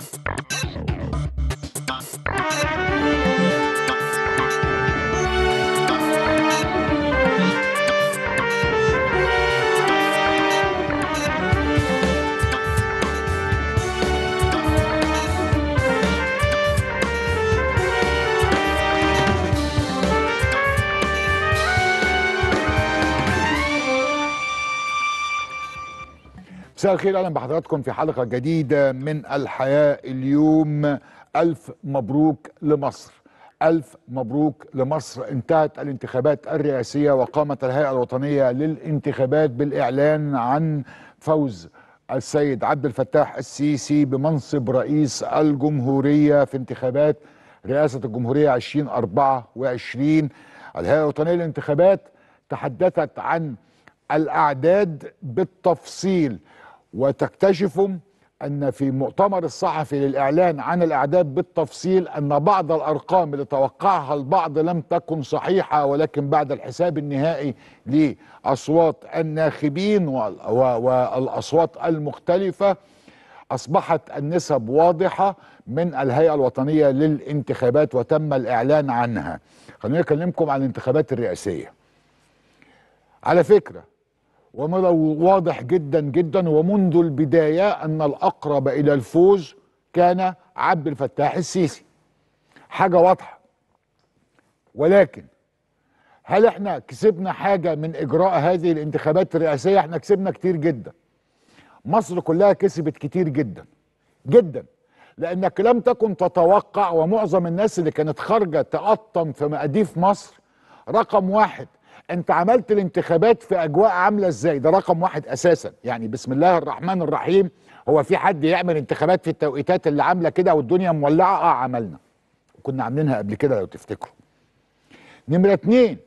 Bye. مساء الخير اهلا بحضراتكم في حلقه جديده من الحياه اليوم الف مبروك لمصر الف مبروك لمصر انتهت الانتخابات الرئاسيه وقامت الهيئه الوطنيه للانتخابات بالاعلان عن فوز السيد عبد الفتاح السيسي بمنصب رئيس الجمهوريه في انتخابات رئاسه الجمهوريه 2024 الهيئه الوطنيه للانتخابات تحدثت عن الاعداد بالتفصيل وتكتشفم أن في مؤتمر الصحفي للإعلان عن الأعداد بالتفصيل أن بعض الأرقام اللي توقعها البعض لم تكن صحيحة ولكن بعد الحساب النهائي لأصوات الناخبين والأصوات المختلفة أصبحت النسب واضحة من الهيئة الوطنية للانتخابات وتم الإعلان عنها خليني أكلمكم عن الانتخابات الرئاسية على فكرة ومضى واضح جدا جدا ومنذ البداية أن الأقرب إلى الفوز كان عبد الفتاح السيسي حاجة واضحة ولكن هل احنا كسبنا حاجة من إجراء هذه الانتخابات الرئاسية احنا كسبنا كتير جدا مصر كلها كسبت كتير جدا جدا لأنك لم تكن تتوقع ومعظم الناس اللي كانت خارجة تقطن في مقاديف مصر رقم واحد انت عملت الانتخابات في اجواء عامله ازاي ده رقم واحد اساسا يعني بسم الله الرحمن الرحيم هو في حد يعمل انتخابات في التوقيتات اللي عامله كده والدنيا مولعه اه عملنا كنا عاملينها قبل كده لو تفتكروا نمره اتنين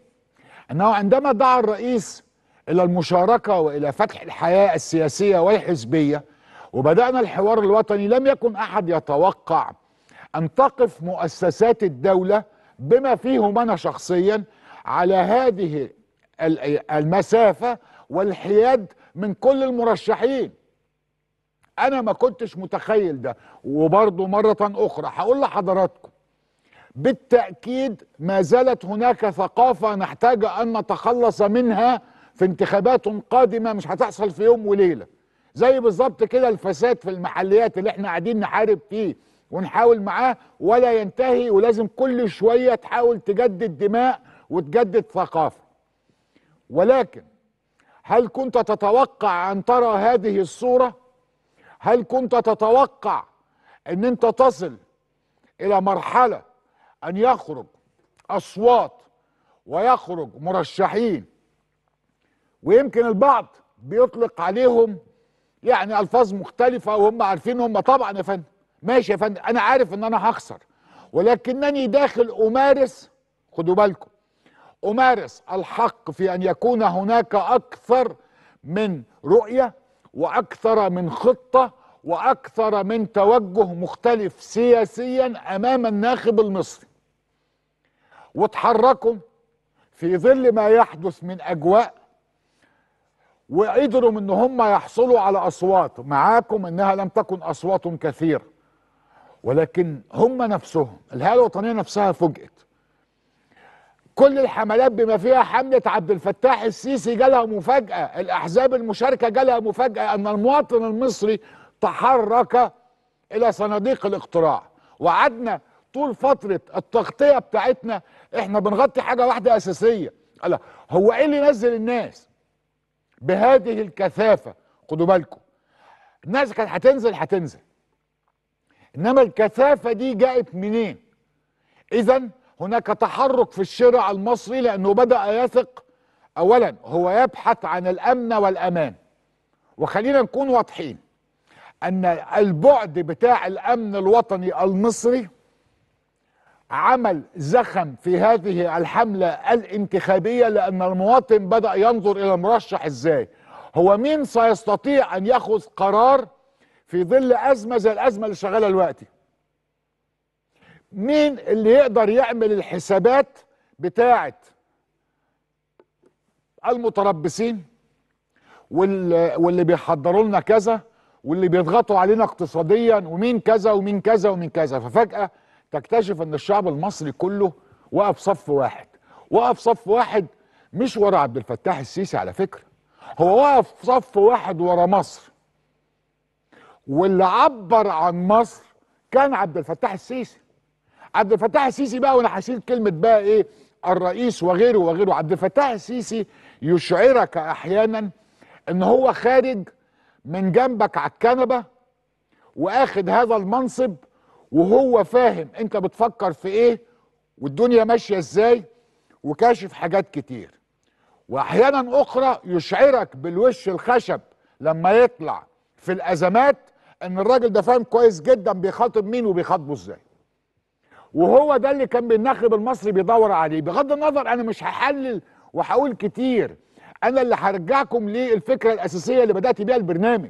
انه عندما دعا الرئيس الى المشاركه والى فتح الحياه السياسيه والحزبيه وبدانا الحوار الوطني لم يكن احد يتوقع ان تقف مؤسسات الدوله بما فيهم انا شخصيا على هذه المسافه والحياد من كل المرشحين انا ما كنتش متخيل ده وبرضه مره اخرى هقول لحضراتكم بالتاكيد ما زالت هناك ثقافه نحتاج ان نتخلص منها في انتخابات قادمه مش هتحصل في يوم وليله زي بالظبط كده الفساد في المحليات اللي احنا قاعدين نحارب فيه ونحاول معاه ولا ينتهي ولازم كل شويه تحاول تجدد دماء وتجدد ثقافه ولكن هل كنت تتوقع ان ترى هذه الصوره هل كنت تتوقع ان انت تصل الى مرحله ان يخرج اصوات ويخرج مرشحين ويمكن البعض بيطلق عليهم يعني الفاظ مختلفه وهم عارفين هم طبعا يا فندم ماشي يا فندم انا عارف ان انا هخسر ولكنني داخل امارس خدوا بالكم امارس الحق في ان يكون هناك اكثر من رؤيه واكثر من خطه واكثر من توجه مختلف سياسيا امام الناخب المصري وتحركوا في ظل ما يحدث من اجواء وقدروا ان هم يحصلوا على اصوات معاكم انها لم تكن اصوات كثيره ولكن هم نفسهم الهيئه الوطنيه نفسها فوجئت كل الحملات بما فيها حملة عبد الفتاح السيسي جالها مفاجأة الأحزاب المشاركة جالها مفاجأة أن المواطن المصري تحرك إلى صناديق الاقتراع وقعدنا طول فترة التغطية بتاعتنا احنا بنغطي حاجة واحدة أساسية ألا هو إيه اللي نزل الناس بهذه الكثافة خدوا بالكم الناس كانت هتنزل هتنزل إنما الكثافة دي جاءت منين؟ إذا هناك تحرك في الشارع المصري لأنه بدأ يثق أولا هو يبحث عن الأمن والأمان وخلينا نكون واضحين أن البعد بتاع الأمن الوطني المصري عمل زخم في هذه الحملة الانتخابية لأن المواطن بدأ ينظر إلى المرشح إزاي هو مين سيستطيع أن يأخذ قرار في ظل أزمة زي الأزمة اللي شغالة دلوقتي مين اللي يقدر يعمل الحسابات بتاعت المتربصين واللي, واللي بيحضروا لنا كذا واللي بيضغطوا علينا اقتصاديا ومين كذا ومين كذا ومين كذا ففجأة تكتشف ان الشعب المصري كله وقف صف واحد وقف صف واحد مش ورا عبد الفتاح السيسي على فكرة هو وقف صف واحد ورا مصر واللي عبر عن مصر كان عبد الفتاح السيسي عبد الفتاح السيسي بقى وانا هشيل كلمه بقى ايه الرئيس وغيره وغيره عبد الفتاح السيسي يشعرك احيانا ان هو خارج من جنبك على الكنبه واخد هذا المنصب وهو فاهم انت بتفكر في ايه والدنيا ماشيه ازاي وكاشف حاجات كتير واحيانا اخرى يشعرك بالوش الخشب لما يطلع في الازمات ان الراجل ده فاهم كويس جدا بيخاطب مين وبيخاطبه ازاي وهو ده اللي كان بالنخب المصري بيدور عليه بغض النظر انا مش هحلل وهقول كتير انا اللي هرجعكم للفكره الاساسيه اللي بدات بيها البرنامج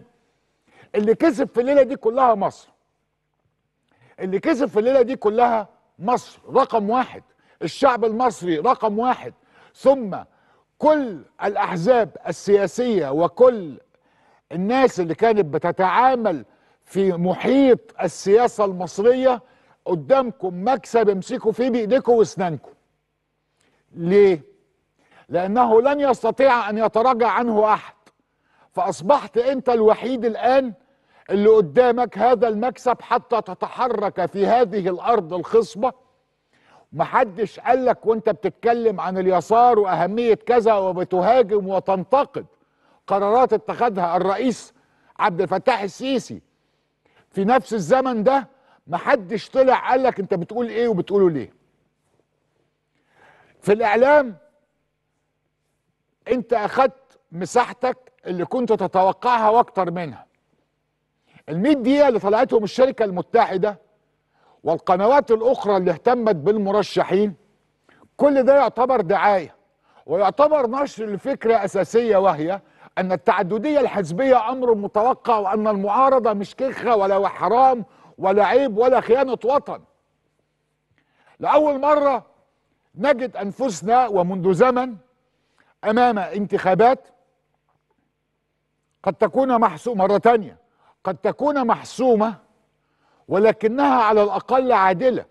اللي كسب في الليله دي كلها مصر اللي كسب في الليله دي كلها مصر رقم واحد الشعب المصري رقم واحد ثم كل الاحزاب السياسيه وكل الناس اللي كانت بتتعامل في محيط السياسه المصريه قدامكم مكسب امسكوا فيه بايديكم واسنانكم ليه لانه لن يستطيع ان يتراجع عنه احد فاصبحت انت الوحيد الان اللي قدامك هذا المكسب حتى تتحرك في هذه الارض الخصبه محدش قالك وانت بتتكلم عن اليسار واهميه كذا وبتهاجم وتنتقد قرارات اتخذها الرئيس عبد الفتاح السيسي في نفس الزمن ده ما حدش طلع قال لك انت بتقول ايه وبتقوله ليه في الاعلام انت اخدت مساحتك اللي كنت تتوقعها واكتر منها ال دقيقه اللي طلعتهم الشركه المتحده والقنوات الاخرى اللي اهتمت بالمرشحين كل ده يعتبر دعايه ويعتبر نشر لفكره اساسيه وهي ان التعدديه الحزبيه امر متوقع وان المعارضه مش كخه ولا حرام ولا عيب ولا خيانة وطن لأول مرة نجد أنفسنا ومنذ زمن أمام انتخابات قد تكون محسومة مرة تانية قد تكون محسومة ولكنها على الأقل عادلة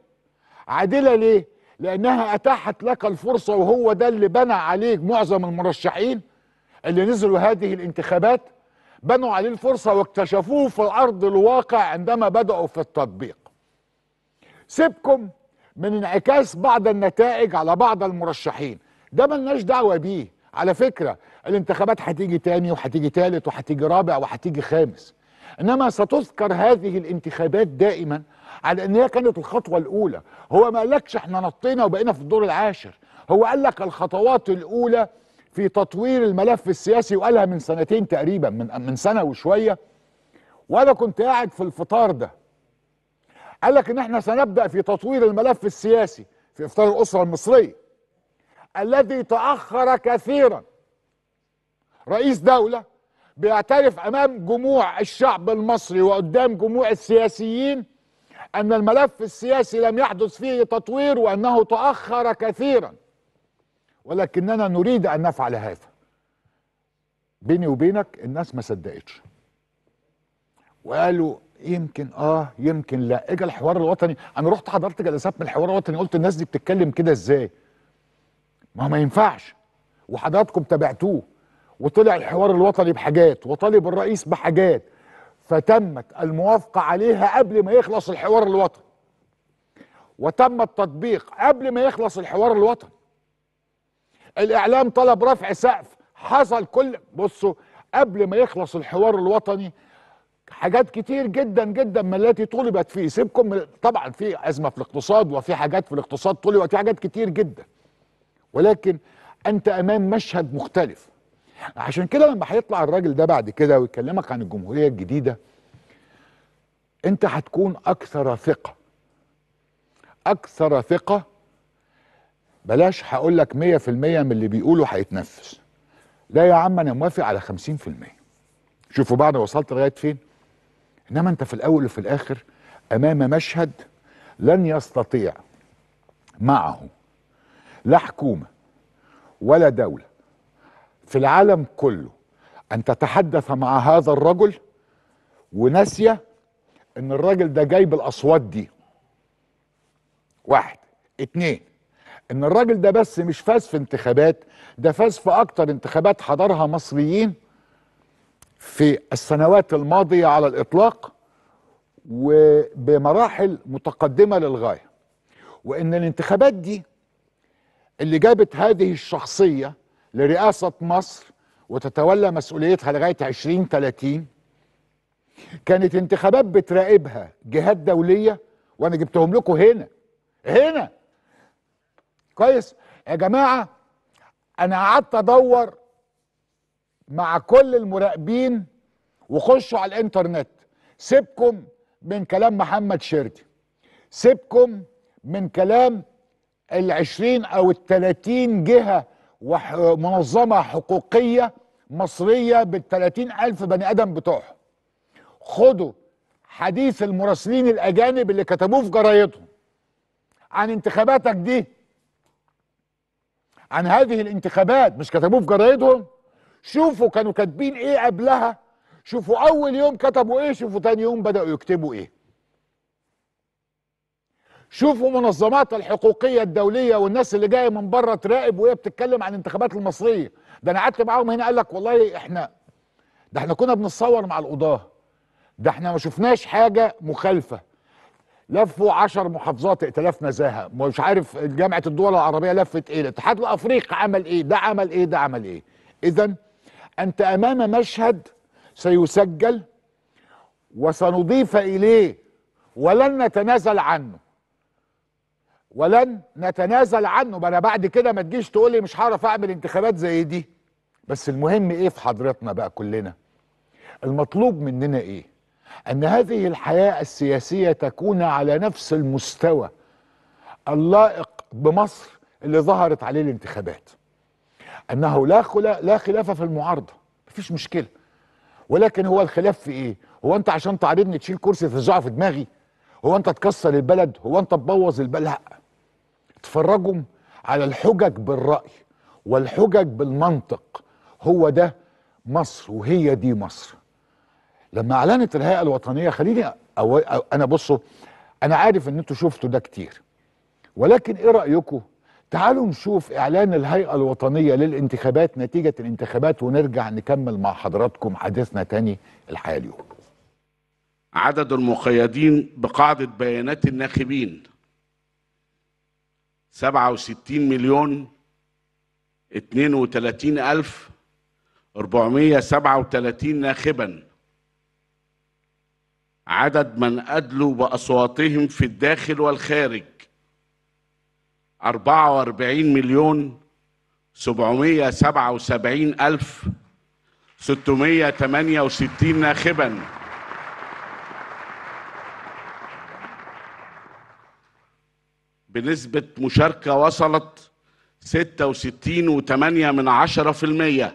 عادلة ليه؟ لأنها أتاحت لك الفرصة وهو ده اللي بنى عليك معظم المرشحين اللي نزلوا هذه الانتخابات بنوا عليه الفرصة واكتشفوه في الأرض الواقع عندما بدأوا في التطبيق سيبكم من انعكاس بعض النتائج على بعض المرشحين ده ملناش دعوة بيه على فكرة الانتخابات هتيجي تاني وهتيجي تالت وهتيجي رابع وهتيجي خامس انما ستذكر هذه الانتخابات دائما على أنها كانت الخطوه الاولى هو ما قالكش احنا نطينا وبقينا في الدور العاشر هو قال لك الخطوات الاولى في تطوير الملف السياسي وقالها من سنتين تقريبا من من سنه وشويه وانا كنت قاعد في الفطار ده قال لك ان احنا سنبدا في تطوير الملف السياسي في افطار الاسره المصريه الذي تاخر كثيرا رئيس دوله بيعترف امام جموع الشعب المصري وقدام جموع السياسيين ان الملف السياسي لم يحدث فيه تطوير وانه تاخر كثيرا ولكننا نريد أن نفعل هذا بيني وبينك الناس ما صدقتش وقالوا يمكن اه يمكن لا اجى الحوار الوطني انا رحت حضرت جلسات من الحوار الوطني قلت الناس دي بتتكلم كده ازاي ما ما ينفعش وحضراتكم تابعتوه وطلع الحوار الوطني بحاجات وطالب الرئيس بحاجات فتمت الموافقة عليها قبل ما يخلص الحوار الوطني وتم التطبيق قبل ما يخلص الحوار الوطني الاعلام طلب رفع سقف حصل كل بصوا قبل ما يخلص الحوار الوطني حاجات كتير جدا جدا من التي طلبت فيه سيبكم طبعا في ازمه في الاقتصاد وفي حاجات في الاقتصاد طلبت في حاجات كتير جدا ولكن انت امام مشهد مختلف عشان كده لما هيطلع الراجل ده بعد كده ويكلمك عن الجمهوريه الجديده انت هتكون اكثر ثقه اكثر ثقه بلاش هقول لك 100% من اللي بيقوله هيتنفذ لا يا عم انا موافق على 50% شوفوا بعد وصلت لغايه فين انما انت في الاول وفي الاخر امام مشهد لن يستطيع معه لا حكومه ولا دوله في العالم كله ان تتحدث مع هذا الرجل وناسيه ان الراجل ده جايب الاصوات دي واحد اتنين ان الراجل ده بس مش فاز في انتخابات ده فاز في اكتر انتخابات حضرها مصريين في السنوات الماضيه على الاطلاق وبمراحل متقدمه للغايه وان الانتخابات دي اللي جابت هذه الشخصيه لرئاسه مصر وتتولى مسؤوليتها لغايه 2030 كانت انتخابات بتراقبها جهات دوليه وانا جبتهم لكم هنا هنا كويس يا جماعه انا قعدت ادور مع كل المراقبين وخشوا على الانترنت سيبكم من كلام محمد شردي سيبكم من كلام العشرين او التلاتين جهة ومنظمه حقوقية مصرية بالتلاتين الف بني ادم بتوعهم خدوا حديث المراسلين الاجانب اللي كتبوه في جرايدهم عن انتخاباتك دي عن هذه الانتخابات مش كتبوه في جرايدهم شوفوا كانوا كاتبين ايه قبلها شوفوا اول يوم كتبوا ايه شوفوا تاني يوم بداوا يكتبوا ايه شوفوا منظمات الحقوقية الدولية والناس اللي جاية من بره تراقب وهي بتتكلم عن الانتخابات المصرية ده أنا قعدت معاهم هنا قال لك والله إحنا ده إحنا كنا بنتصور مع القضاة ده إحنا ما شفناش حاجة مخالفة لفوا 10 محافظات ائتلاف نزاهه مش عارف جامعه الدول العربيه لفت ايه الاتحاد الافريقي عمل ايه ده عمل ايه ده عمل ايه اذا انت امام مشهد سيسجل وسنضيف اليه ولن نتنازل عنه ولن نتنازل عنه ما انا بعد كده ما تجيش تقول لي مش هعرف اعمل انتخابات زي دي بس المهم ايه في حضرتنا بقى كلنا المطلوب مننا ايه أن هذه الحياة السياسية تكون على نفس المستوى اللائق بمصر اللي ظهرت عليه الانتخابات أنه لا لا خلاف في المعارضة مفيش مشكلة ولكن هو الخلاف في إيه؟ هو أنت عشان تعارضني تشيل كرسي ترزعه في دماغي؟ هو أنت تكسر البلد؟ هو أنت تبوظ البلد؟ لا اتفرجوا على الحجج بالرأي والحجج بالمنطق هو ده مصر وهي دي مصر لما اعلنت الهيئه الوطنيه خليني أو انا بصوا انا عارف ان انتوا شفتوا ده كتير ولكن ايه رايكم تعالوا نشوف اعلان الهيئه الوطنيه للانتخابات نتيجه الانتخابات ونرجع نكمل مع حضراتكم حديثنا تاني الحياه اليوم عدد المقيدين بقاعده بيانات الناخبين 67 مليون 32 ألف 437 ناخباً عدد من أدلوا بأصواتهم في الداخل والخارج 44 مليون 777 ألف 668 ناخبا بنسبة مشاركة وصلت 66.8 من عشرة في المية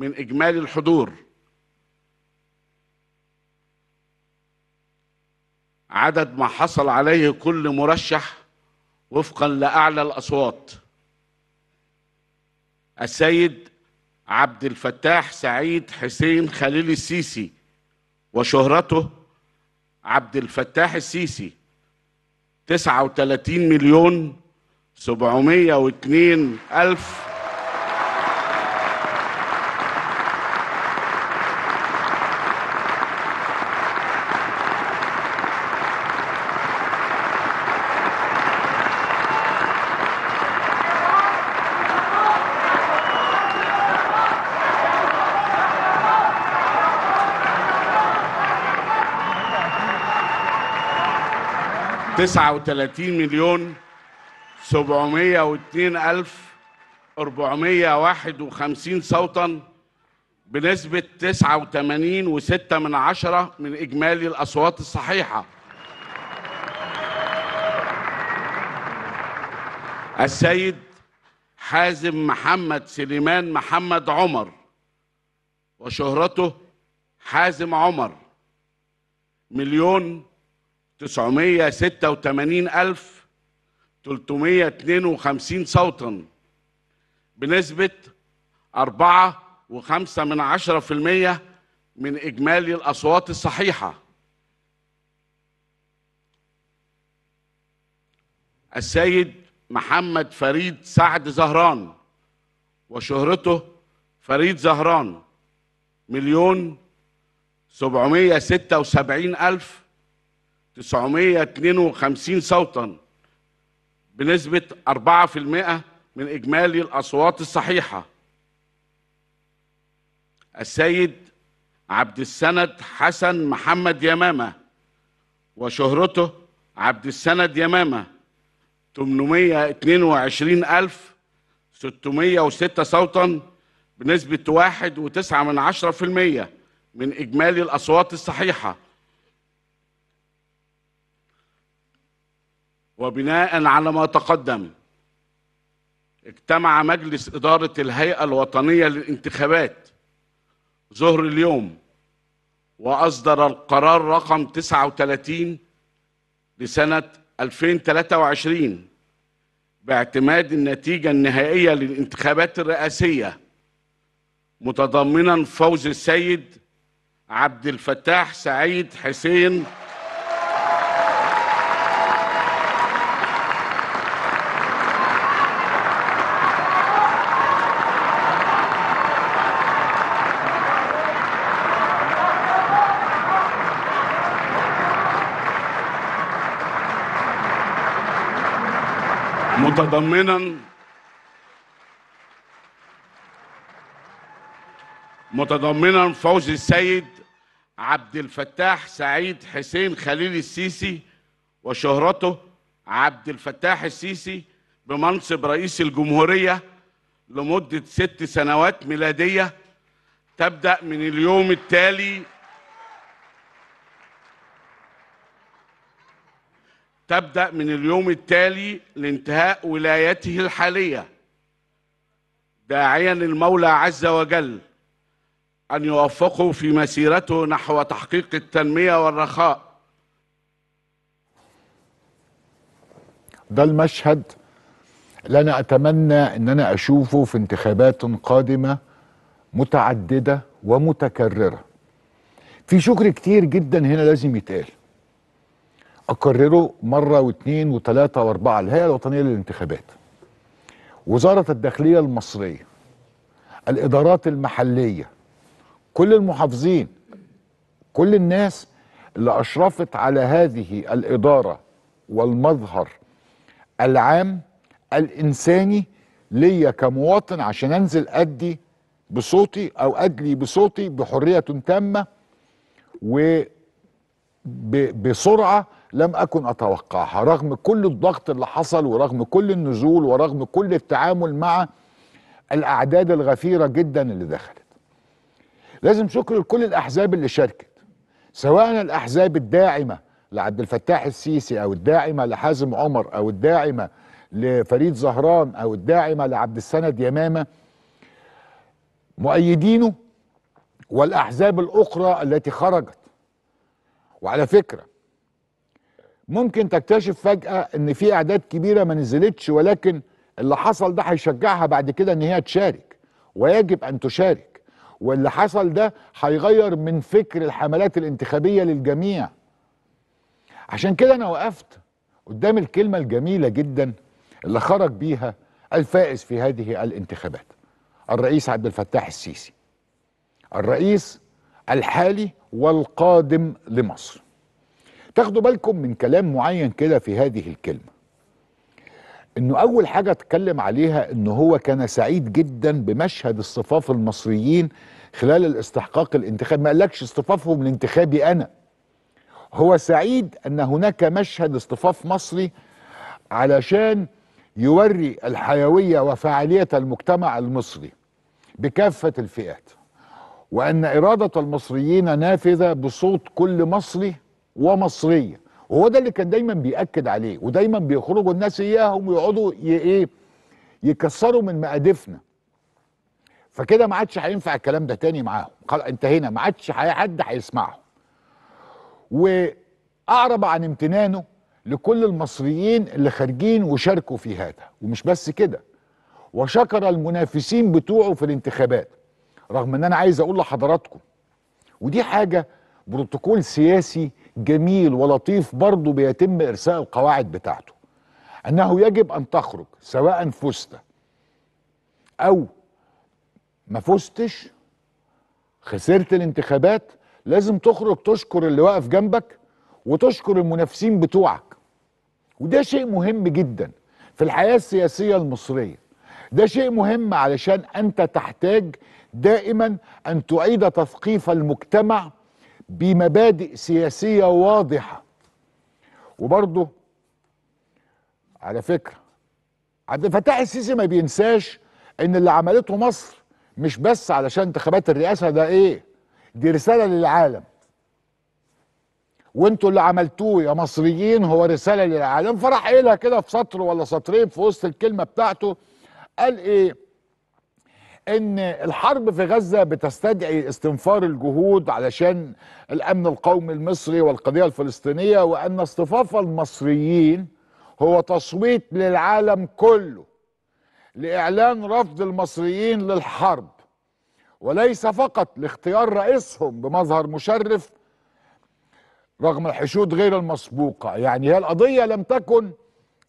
من اجمالي الحضور عدد ما حصل عليه كل مرشح وفقا لاعلى الاصوات السيد عبد الفتاح سعيد حسين خليل السيسي وشهرته عبد الفتاح السيسي 39 مليون 702 ألف 39 مليون 702 ألف 451 صوتا بنسبة 89.6 من عشرة من إجمالي الأصوات الصحيحة السيد حازم محمد سليمان محمد عمر وشهرته حازم عمر مليون 986352 صوتا بنسبة 4.5 من عشرة في المية من إجمالي الأصوات الصحيحة السيد محمد فريد سعد زهران وشهرته فريد زهران مليون سبعمية ستة وسبعين ألف 952 صوتا بنسبة 4% من إجمالي الأصوات الصحيحة السيد عبد السند حسن محمد يمامة وشهرته عبد السند يمامة 822606 صوتا بنسبة 1.9% من إجمالي الأصوات الصحيحة وبناء على ما تقدم اجتمع مجلس إدارة الهيئة الوطنية للانتخابات ظهر اليوم وأصدر القرار رقم 39 لسنة 2023 باعتماد النتيجة النهائية للانتخابات الرئاسية متضمنا فوز السيد عبد الفتاح سعيد حسين متضمنا متضمنا فوز السيد عبد الفتاح سعيد حسين خليل السيسي وشهرته عبد الفتاح السيسي بمنصب رئيس الجمهورية لمدة ست سنوات ميلادية تبدأ من اليوم التالي تبدأ من اليوم التالي لانتهاء ولايته الحالية داعيا المولى عز وجل أن يوفقه في مسيرته نحو تحقيق التنمية والرخاء ده المشهد اللي أنا أتمنى أن أنا أشوفه في انتخابات قادمة متعددة ومتكررة في شكر كتير جدا هنا لازم يتقال اكرره مره واثنين وثلاثه واربعه الهيئه الوطنيه للانتخابات وزاره الداخليه المصريه الادارات المحليه كل المحافظين كل الناس اللي اشرفت على هذه الاداره والمظهر العام الانساني ليا كمواطن عشان انزل ادي بصوتي او ادلي بصوتي بحريه تامه وبسرعه لم أكن أتوقعها رغم كل الضغط اللي حصل ورغم كل النزول ورغم كل التعامل مع الأعداد الغفيرة جدا اللي دخلت لازم شكر لكل الأحزاب اللي شاركت سواء الأحزاب الداعمة لعبد الفتاح السيسي أو الداعمة لحازم عمر أو الداعمة لفريد زهران أو الداعمة لعبد السند يمامة مؤيدينه والأحزاب الأخرى التي خرجت وعلى فكرة ممكن تكتشف فجأة ان في اعداد كبيرة ما نزلتش ولكن اللي حصل ده هيشجعها بعد كده ان هي تشارك ويجب ان تشارك واللي حصل ده هيغير من فكر الحملات الانتخابية للجميع عشان كده انا وقفت قدام الكلمة الجميلة جدا اللي خرج بيها الفائز في هذه الانتخابات الرئيس عبد الفتاح السيسي الرئيس الحالي والقادم لمصر تاخدوا بالكم من كلام معين كده في هذه الكلمة انه اول حاجة اتكلم عليها انه هو كان سعيد جدا بمشهد الصفاف المصريين خلال الاستحقاق الانتخابي ما قالكش اصطفافهم الانتخابي انا هو سعيد ان هناك مشهد اصطفاف مصري علشان يوري الحيوية وفعالية المجتمع المصري بكافة الفئات وأن إرادة المصريين نافذة بصوت كل مصري ومصريه وهو ده اللي كان دايما بيأكد عليه ودايما بيخرجوا الناس اياهم ويقعدوا ايه يكسروا من مقادفنا فكده ما عادش هينفع الكلام ده تاني معاهم انتهينا ما عادش حد هيسمعهم واعرب عن امتنانه لكل المصريين اللي خارجين وشاركوا في هذا ومش بس كده وشكر المنافسين بتوعه في الانتخابات رغم ان انا عايز اقول لحضراتكم ودي حاجه بروتوكول سياسي جميل ولطيف برضه بيتم إرساء القواعد بتاعته أنه يجب أن تخرج سواء فزت أو ما فزتش خسرت الانتخابات لازم تخرج تشكر اللي واقف جنبك وتشكر المنافسين بتوعك وده شيء مهم جدا في الحياة السياسية المصرية ده شيء مهم علشان أنت تحتاج دائما أن تعيد تثقيف المجتمع بمبادئ سياسية واضحة وبرضو على فكرة عبد الفتاح السيسي ما بينساش ان اللي عملته مصر مش بس علشان انتخابات الرئاسة ده ايه دي رسالة للعالم وانتوا اللي عملتوه يا مصريين هو رسالة للعالم فراح قايلها كده في سطر ولا سطرين في وسط الكلمة بتاعته قال ايه ان الحرب في غزه بتستدعي استنفار الجهود علشان الامن القومي المصري والقضيه الفلسطينيه وان اصطفاف المصريين هو تصويت للعالم كله لاعلان رفض المصريين للحرب وليس فقط لاختيار رئيسهم بمظهر مشرف رغم الحشود غير المسبوقه يعني هي القضيه لم تكن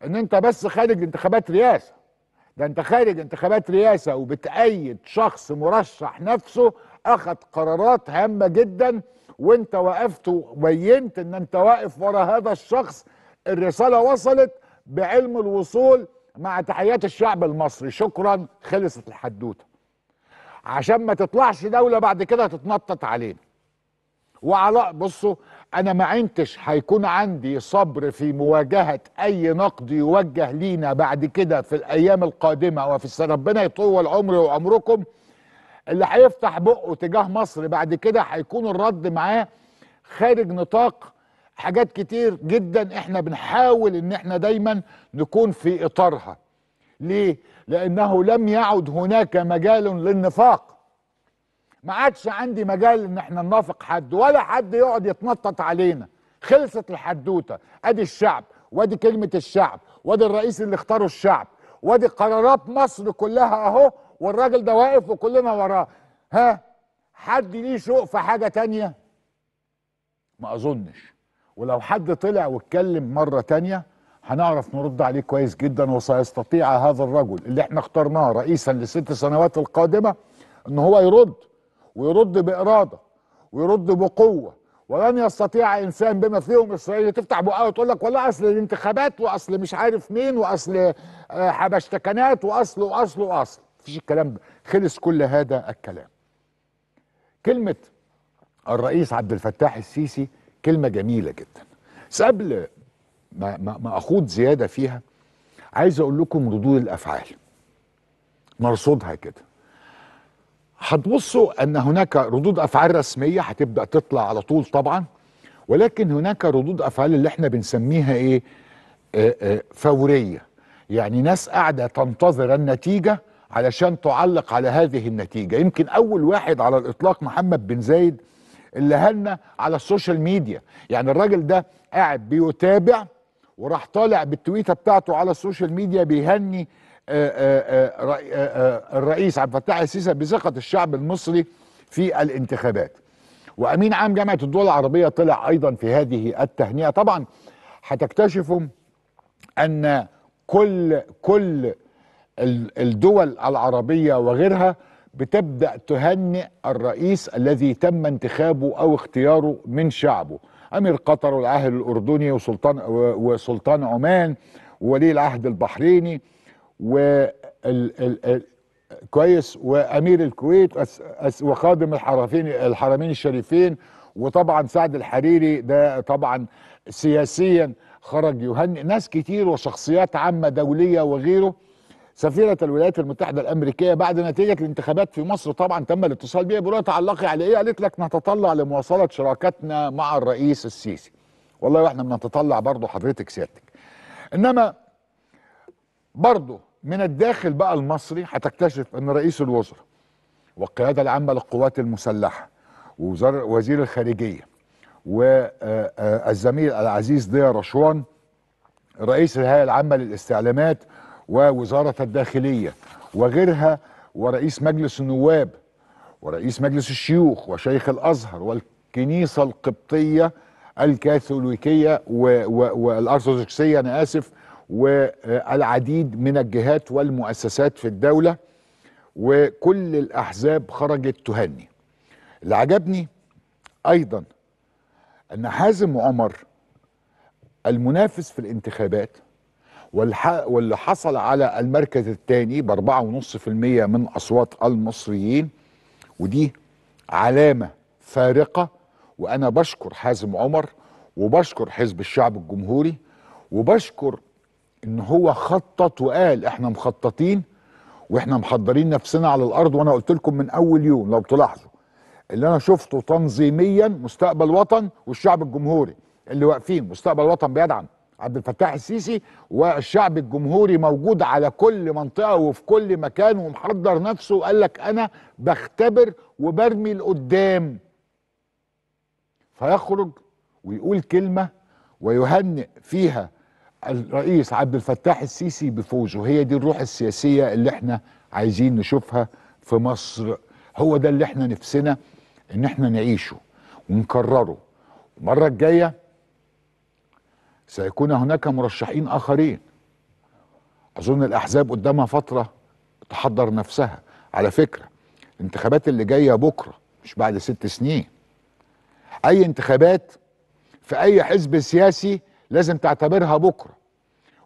ان انت بس خارج انتخابات رئاسه ده انت خارج انتخابات رئاسه وبتأيد شخص مرشح نفسه اخذ قرارات هامه جدا وانت وقفت وبينت ان انت واقف ورا هذا الشخص الرساله وصلت بعلم الوصول مع تحيات الشعب المصري شكرا خلصت الحدوته عشان ما تطلعش دوله بعد كده تتنطط علينا وعلاء بصوا انا ما عنتش هيكون عندي صبر في مواجهه اي نقد يوجه لينا بعد كده في الايام القادمه وفي السنه ربنا يطول عمري وعمركم اللي هيفتح بقه تجاه مصر بعد كده هيكون الرد معاه خارج نطاق حاجات كتير جدا احنا بنحاول ان احنا دايما نكون في اطارها ليه لانه لم يعد هناك مجال للنفاق ما عادش عندي مجال ان احنا ننافق حد ولا حد يقعد يتنطط علينا خلصت الحدوته ادي الشعب وادي كلمه الشعب وادي الرئيس اللي اختاره الشعب وادي قرارات مصر كلها اهو والراجل ده واقف وكلنا وراه ها حد ليه شوق في حاجه تانية ما اظنش ولو حد طلع واتكلم مره تانية هنعرف نرد عليه كويس جدا وسيستطيع هذا الرجل اللي احنا اخترناه رئيسا لست سنوات القادمه ان هو يرد ويرد باراده ويرد بقوه ولن يستطيع انسان بما فيهم اسرائيل تفتح بقها وتقول لك والله اصل الانتخابات واصل مش عارف مين واصل آه، حبشتكنات واصل واصل واصل مفيش الكلام ده خلص كل هذا الكلام كلمه الرئيس عبد الفتاح السيسي كلمه جميله جدا بس قبل ما, ما, ما اخوض زياده فيها عايز اقول لكم ردود الافعال نرصدها كده هتبصوا ان هناك ردود افعال رسميه هتبدا تطلع على طول طبعا ولكن هناك ردود افعال اللي احنا بنسميها ايه فوريه يعني ناس قاعده تنتظر النتيجه علشان تعلق على هذه النتيجه يمكن اول واحد على الاطلاق محمد بن زايد اللي هلنا على السوشيال ميديا يعني الراجل ده قاعد بيتابع وراح طالع بالتويته بتاعته على السوشيال ميديا بيهني آه، آه، آه، الرئيس عبد الفتاح السيسي بثقه الشعب المصري في الانتخابات. وامين عام جامعه الدول العربيه طلع ايضا في هذه التهنئه طبعا هتكتشفوا ان كل كل الدول العربيه وغيرها بتبدا تهنئ الرئيس الذي تم انتخابه او اختياره من شعبه امير قطر والعاهل الاردني وسلطان وسلطان عمان وولي العهد البحريني و كويس وامير الكويت وخادم الحرفين الحرمين الشريفين وطبعا سعد الحريري ده طبعا سياسيا خرج يهنئ ناس كتير وشخصيات عامه دوليه وغيره سفيرة الولايات المتحدة الأمريكية بعد نتيجة الانتخابات في مصر طبعا تم الاتصال بيها بيقولوا تعلقي على إيه؟ قالت لك نتطلع لمواصلة شراكتنا مع الرئيس السيسي. والله واحنا بنتطلع برضه حضرتك سيادتك. إنما برضه من الداخل بقى المصري هتكتشف ان رئيس الوزراء والقياده العامه للقوات المسلحه ووزير الخارجيه والزميل العزيز ضياء رشوان رئيس الهيئه العامه للاستعلامات ووزاره الداخليه وغيرها ورئيس مجلس النواب ورئيس مجلس الشيوخ وشيخ الازهر والكنيسه القبطيه الكاثوليكيه والارثوذكسيه انا اسف والعديد من الجهات والمؤسسات في الدولة وكل الأحزاب خرجت تهني اللي عجبني أيضا أن حازم عمر المنافس في الانتخابات واللي حصل على المركز الثاني ب 4.5% من أصوات المصريين ودي علامة فارقة وأنا بشكر حازم عمر وبشكر حزب الشعب الجمهوري وبشكر ان هو خطط وقال احنا مخططين واحنا محضرين نفسنا على الارض وانا قلت لكم من اول يوم لو تلاحظوا اللي انا شفته تنظيميا مستقبل وطن والشعب الجمهوري اللي واقفين مستقبل وطن بيدعم عبد الفتاح السيسي والشعب الجمهوري موجود على كل منطقه وفي كل مكان ومحضر نفسه وقال لك انا بختبر وبرمي لقدام فيخرج ويقول كلمه ويهنئ فيها الرئيس عبد الفتاح السيسي بفوزه هي دي الروح السياسية اللي احنا عايزين نشوفها في مصر هو ده اللي احنا نفسنا ان احنا نعيشه ونكرره المرة الجاية سيكون هناك مرشحين آخرين أظن الأحزاب قدامها فترة تحضر نفسها على فكرة الانتخابات اللي جاية بكرة مش بعد ست سنين أي انتخابات في أي حزب سياسي لازم تعتبرها بكره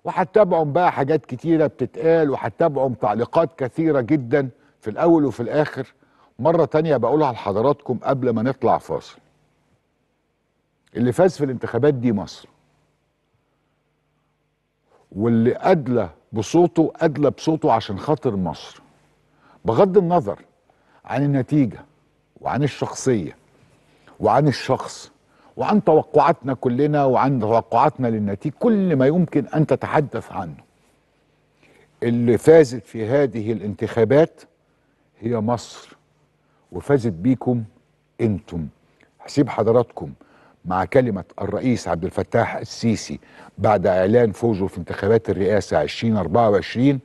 وهتتابعهم بقى حاجات كتيره بتتقال وهتتابعهم تعليقات كثيره جدا في الاول وفي الاخر مره تانية بقولها لحضراتكم قبل ما نطلع فاصل اللي فاز في الانتخابات دي مصر واللي أدلى بصوته أدلى بصوته عشان خاطر مصر بغض النظر عن النتيجة وعن الشخصية وعن الشخص وعن توقعاتنا كلنا وعن توقعاتنا للنتيجة كل ما يمكن أن تتحدث عنه اللي فازت في هذه الانتخابات هي مصر وفازت بيكم انتم هسيب حضراتكم مع كلمة الرئيس عبد الفتاح السيسي بعد إعلان فوزه في انتخابات الرئاسة 2024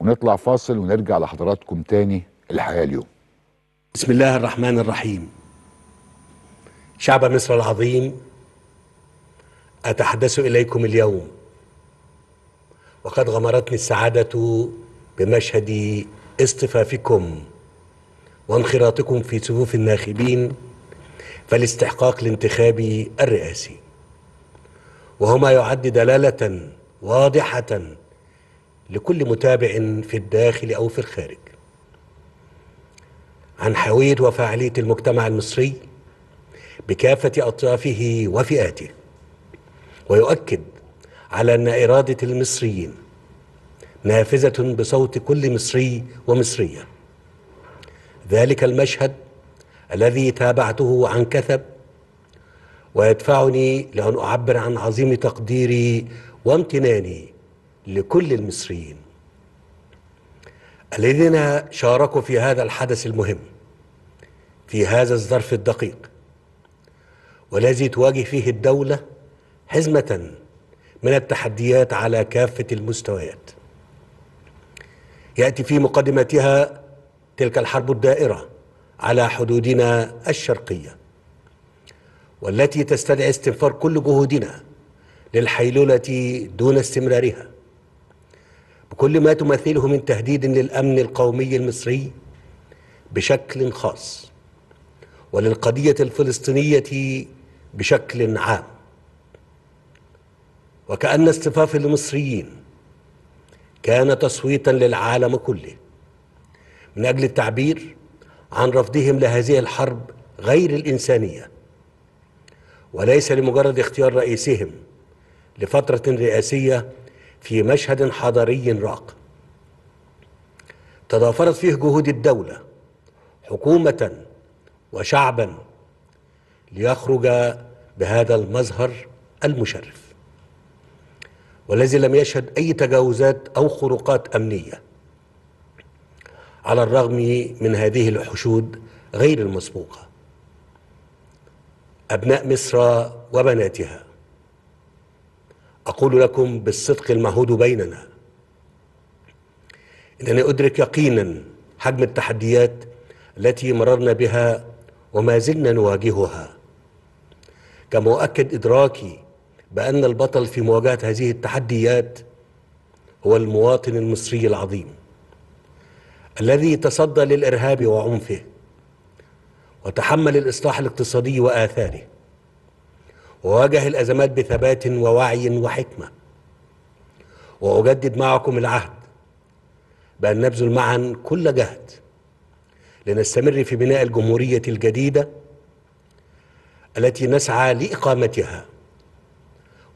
ونطلع فاصل ونرجع لحضراتكم تاني الحياة اليوم بسم الله الرحمن الرحيم شعب مصر العظيم أتحدث إليكم اليوم وقد غمرتني السعادة بمشهد اصطفافكم وانخراطكم في صفوف الناخبين فالاستحقاق الانتخابي الرئاسي وهما يعد دلالة واضحة لكل متابع في الداخل أو في الخارج عن حيوية وفاعلية المجتمع المصري بكافة أطيافه وفئاته ويؤكد على أن إرادة المصريين نافذة بصوت كل مصري ومصرية ذلك المشهد الذي تابعته عن كثب ويدفعني لأن أعبر عن عظيم تقديري وامتناني لكل المصريين الذين شاركوا في هذا الحدث المهم في هذا الظرف الدقيق والذي تواجه فيه الدولة حزمة من التحديات على كافة المستويات يأتي في مقدمتها تلك الحرب الدائرة على حدودنا الشرقية والتي تستدعي استنفار كل جهودنا للحيلولة دون استمرارها بكل ما تمثله من تهديد للأمن القومي المصري بشكل خاص وللقضية الفلسطينية بشكل عام وكأن اصطفاف المصريين كان تصويتا للعالم كله من أجل التعبير عن رفضهم لهذه الحرب غير الإنسانية وليس لمجرد اختيار رئيسهم لفترة رئاسية في مشهد حضاري راق تضافرت فيه جهود الدولة حكومة وشعبا ليخرج بهذا المظهر المشرف والذي لم يشهد أي تجاوزات أو خروقات أمنية على الرغم من هذه الحشود غير المسبوقة أبناء مصر وبناتها أقول لكم بالصدق المعهود بيننا إنني أدرك يقينا حجم التحديات التي مررنا بها وما زلنا نواجهها كمؤكد إدراكي بأن البطل في مواجهة هذه التحديات هو المواطن المصري العظيم الذي تصدى للإرهاب وعنفه وتحمل الإصلاح الاقتصادي وآثاره وواجه الأزمات بثبات ووعي وحكمة وأجدد معكم العهد بأن نبذل معا كل جهد لنستمر في بناء الجمهورية الجديدة التي نسعى لاقامتها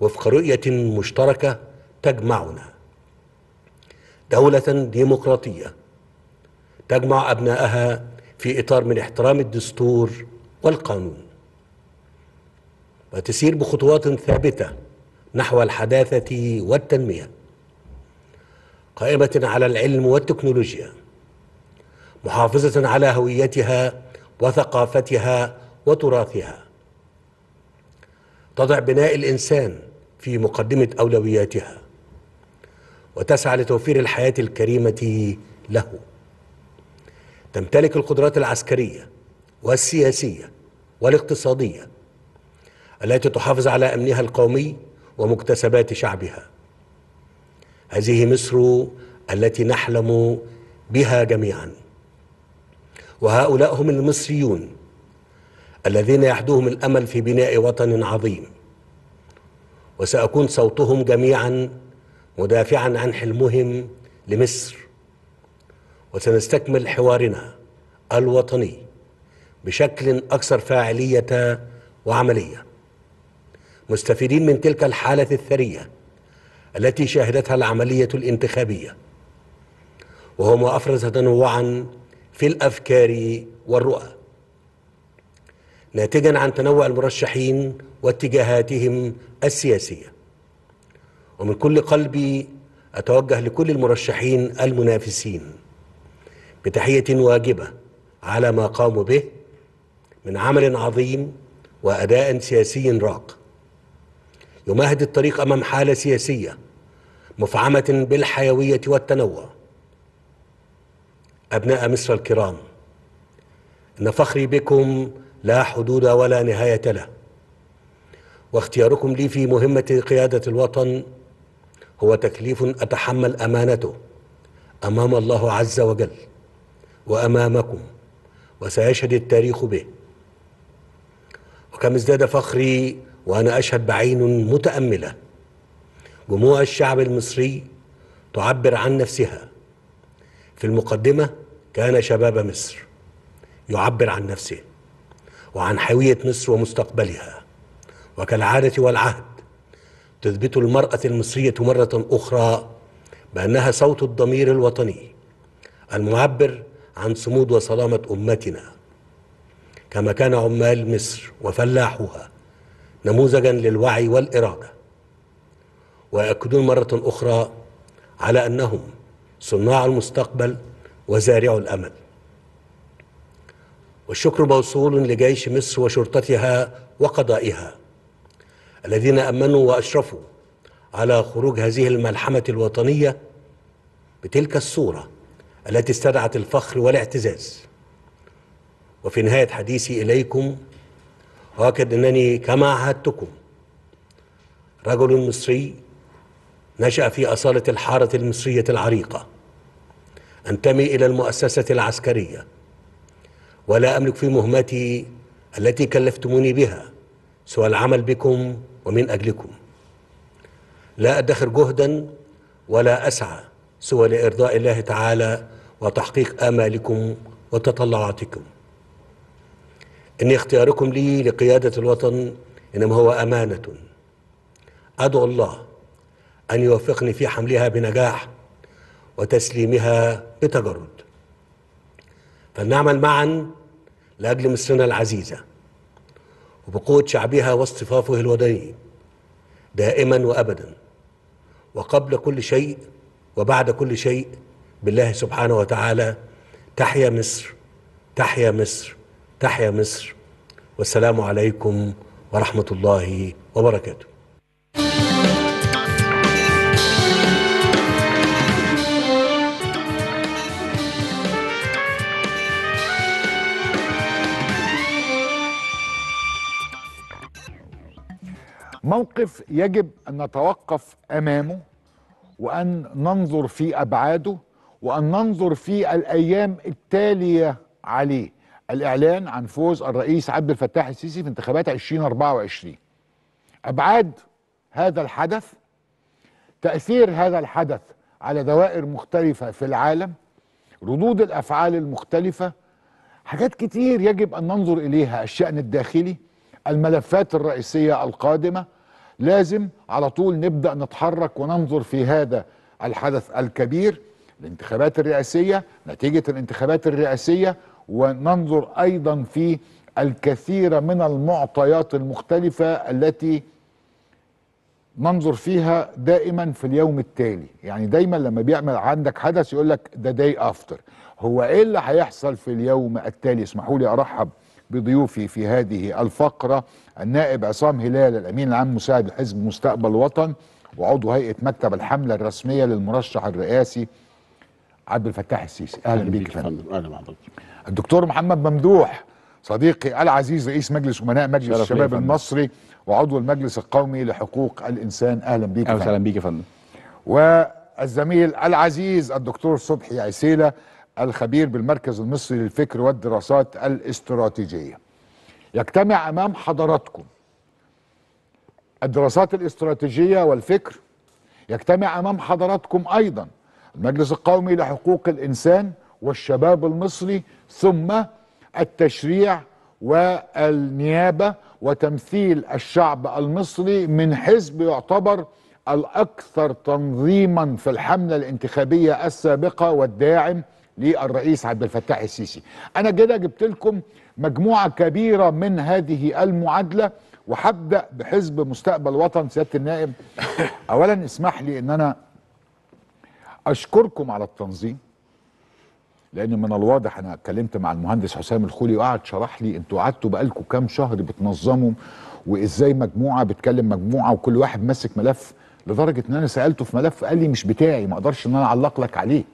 وفق رؤيه مشتركه تجمعنا دوله ديمقراطيه تجمع ابنائها في اطار من احترام الدستور والقانون وتسير بخطوات ثابته نحو الحداثه والتنميه قائمه على العلم والتكنولوجيا محافظه على هويتها وثقافتها وتراثها تضع بناء الانسان في مقدمه اولوياتها وتسعى لتوفير الحياه الكريمه له تمتلك القدرات العسكريه والسياسيه والاقتصاديه التي تحافظ على امنها القومي ومكتسبات شعبها هذه مصر التي نحلم بها جميعا وهؤلاء هم المصريون الذين يحدوهم الامل في بناء وطن عظيم وساكون صوتهم جميعا مدافعا عن حلمهم لمصر وسنستكمل حوارنا الوطني بشكل اكثر فاعليه وعمليه مستفيدين من تلك الحاله الثريه التي شهدتها العمليه الانتخابيه وهو ما افرز تنوعا في الافكار والرؤى ناتجا عن تنوع المرشحين واتجاهاتهم السياسيه ومن كل قلبي اتوجه لكل المرشحين المنافسين بتحيه واجبه على ما قاموا به من عمل عظيم واداء سياسي راق يمهد الطريق امام حاله سياسيه مفعمه بالحيويه والتنوع ابناء مصر الكرام ان فخري بكم لا حدود ولا نهاية له واختياركم لي في مهمة قيادة الوطن هو تكليف أتحمل أمانته أمام الله عز وجل وأمامكم وسيشهد التاريخ به وكم ازداد فخري وأنا أشهد بعين متأملة جموع الشعب المصري تعبر عن نفسها في المقدمة كان شباب مصر يعبر عن نفسه وعن حيوية مصر ومستقبلها وكالعادة والعهد تثبت المرأة المصرية مرة أخرى بأنها صوت الضمير الوطني المعبر عن صمود وسلامة أمتنا كما كان عمال مصر وفلاحها نموذجا للوعي والإرادة ويأكدون مرة أخرى على أنهم صناع المستقبل وزارع الأمل والشكر موصول لجيش مصر وشرطتها وقضائها الذين امنوا واشرفوا على خروج هذه الملحمه الوطنيه بتلك الصوره التي استدعت الفخر والاعتزاز وفي نهايه حديثي اليكم اؤكد انني كما عهدتكم رجل مصري نشا في اصاله الحاره المصريه العريقه انتمي الى المؤسسه العسكريه ولا أملك في مهمتي التي كلفتموني بها سوى العمل بكم ومن أجلكم لا أدخر جهدا ولا أسعى سوى لإرضاء الله تعالى وتحقيق آمالكم وتطلعاتكم إن اختياركم لي لقيادة الوطن إنما هو أمانة أدعو الله أن يوفقني في حملها بنجاح وتسليمها بتجرد فلنعمل معا لأجل مصرنا العزيزة وبقوة شعبها واصطفافه الوطني دائما وأبدا وقبل كل شيء وبعد كل شيء بالله سبحانه وتعالى تحيا مصر تحيا مصر تحيا مصر والسلام عليكم ورحمة الله وبركاته موقف يجب أن نتوقف أمامه وأن ننظر في أبعاده وأن ننظر في الأيام التالية عليه الإعلان عن فوز الرئيس عبد الفتاح السيسي في انتخابات 2024 أبعاد هذا الحدث تأثير هذا الحدث على دوائر مختلفة في العالم ردود الأفعال المختلفة حاجات كتير يجب أن ننظر إليها الشأن الداخلي الملفات الرئيسية القادمة لازم على طول نبدا نتحرك وننظر في هذا الحدث الكبير الانتخابات الرئاسيه نتيجه الانتخابات الرئاسيه وننظر ايضا في الكثير من المعطيات المختلفه التي ننظر فيها دائما في اليوم التالي يعني دايما لما بيعمل عندك حدث يقول لك ده داي افتر هو ايه اللي هيحصل في اليوم التالي اسمحوا لي ارحب بضيوفي في هذه الفقرة النائب عصام هلال الأمين العام مساعد حزب مستقبل وطن وعضو هيئة مكتب الحملة الرسمية للمرشح الرئاسي عبد الفتاح السيسي أهلا, بك بيك يا فندم أهلا بحضرتك الدكتور محمد ممدوح صديقي العزيز رئيس مجلس امناء مجلس الشباب المصري وعضو المجلس القومي لحقوق الانسان اهلا بيك اهلا بك بيك يا فندم والزميل العزيز الدكتور صبحي عسيله الخبير بالمركز المصري للفكر والدراسات الاستراتيجية يجتمع أمام حضراتكم الدراسات الاستراتيجية والفكر يجتمع أمام حضراتكم أيضا المجلس القومي لحقوق الإنسان والشباب المصري ثم التشريع والنيابة وتمثيل الشعب المصري من حزب يعتبر الأكثر تنظيما في الحملة الانتخابية السابقة والداعم للرئيس عبد الفتاح السيسي انا كده جبت لكم مجموعه كبيره من هذه المعادله وهبدا بحزب مستقبل وطن سياده النائب اولا اسمح لي ان انا اشكركم على التنظيم لان من الواضح انا اتكلمت مع المهندس حسام الخولي وقعد شرح لي انتوا قعدتوا بقالكم كام شهر بتنظموا وازاي مجموعه بتكلم مجموعه وكل واحد ماسك ملف لدرجه ان انا سالته في ملف قال لي مش بتاعي ما اقدرش ان انا اعلق لك عليه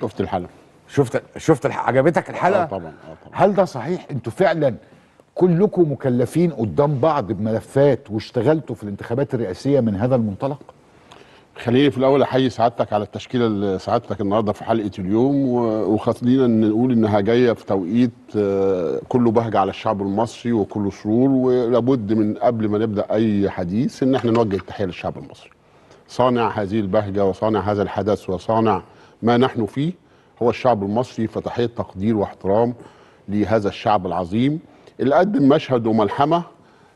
شفت الحلقه شفت شفت عجبتك الحلقه؟ اه طبعا اه طبعا هل ده صحيح؟ انتوا فعلا كلكم مكلفين قدام بعض بملفات واشتغلتوا في الانتخابات الرئاسيه من هذا المنطلق؟ خليني في الاول احيي سعادتك على التشكيله اللي سعادتك النهارده في حلقه اليوم وخلينا نقول انها جايه في توقيت آه، كله بهجه على الشعب المصري وكله سرور ولابد من قبل ما نبدا اي حديث ان احنا نوجه التحيه للشعب المصري. صانع هذه البهجه وصانع هذا الحدث وصانع ما نحن فيه هو الشعب المصري فتحيه تقدير واحترام لهذا الشعب العظيم اللي قدم مشهد وملحمه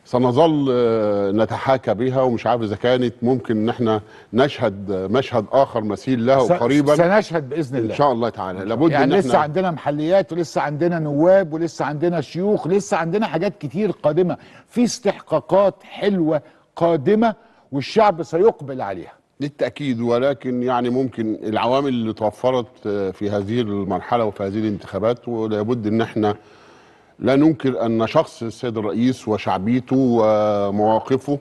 سنظل آه، نتحاكى بها ومش عارف اذا كانت ممكن ان احنا نشهد مشهد اخر مثيل له قريبا سنشهد باذن الله ان شاء الله تعالى لابد يعني إن لسه احنا... عندنا محليات ولسه عندنا نواب ولسه عندنا شيوخ لسه عندنا حاجات كتير قادمه في استحقاقات حلوه قادمه والشعب سيقبل عليها للتأكيد ولكن يعني ممكن العوامل اللي توفرت آه، في هذه المرحلة وفي هذه الانتخابات ولابد أن احنا لا ننكر أن شخص السيد الرئيس وشعبيته ومواقفه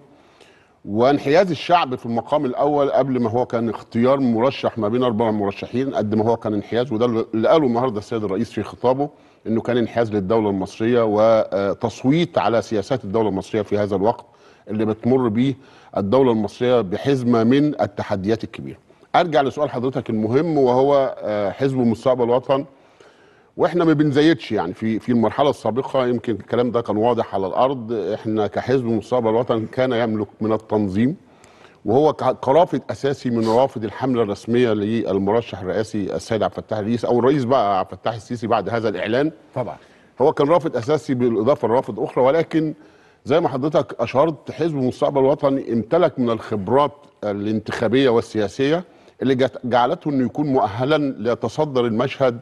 وانحياز الشعب في المقام الأول قبل ما هو كان اختيار مرشح ما بين أربع مرشحين قد ما هو كان انحياز وده اللي قاله النهاردة السيد الرئيس في خطابه أنه كان انحياز للدولة المصرية وتصويت على سياسات الدولة المصرية في هذا الوقت اللي بتمر بيه الدوله المصريه بحزمه من التحديات الكبيره. ارجع لسؤال حضرتك المهم وهو آه، حزب مستقبل الوطن واحنا ما بنزيدش يعني في في المرحله السابقه يمكن الكلام ده كان واضح على الارض احنا كحزب مستقبل الوطن كان يملك من التنظيم وهو كرافد اساسي من رافد الحمله الرسميه للمرشح الرئاسي السيد عبد الفتاح الرئيس او الرئيس بقى عبد الفتاح السيسي بعد هذا الاعلان طبعا هو كان رافض اساسي بالاضافه لرافض اخرى ولكن زي ما حضرتك اشرت حزب المستقبل الوطني امتلك من الخبرات الانتخابيه والسياسيه اللي جعلته انه يكون مؤهلا ليتصدر المشهد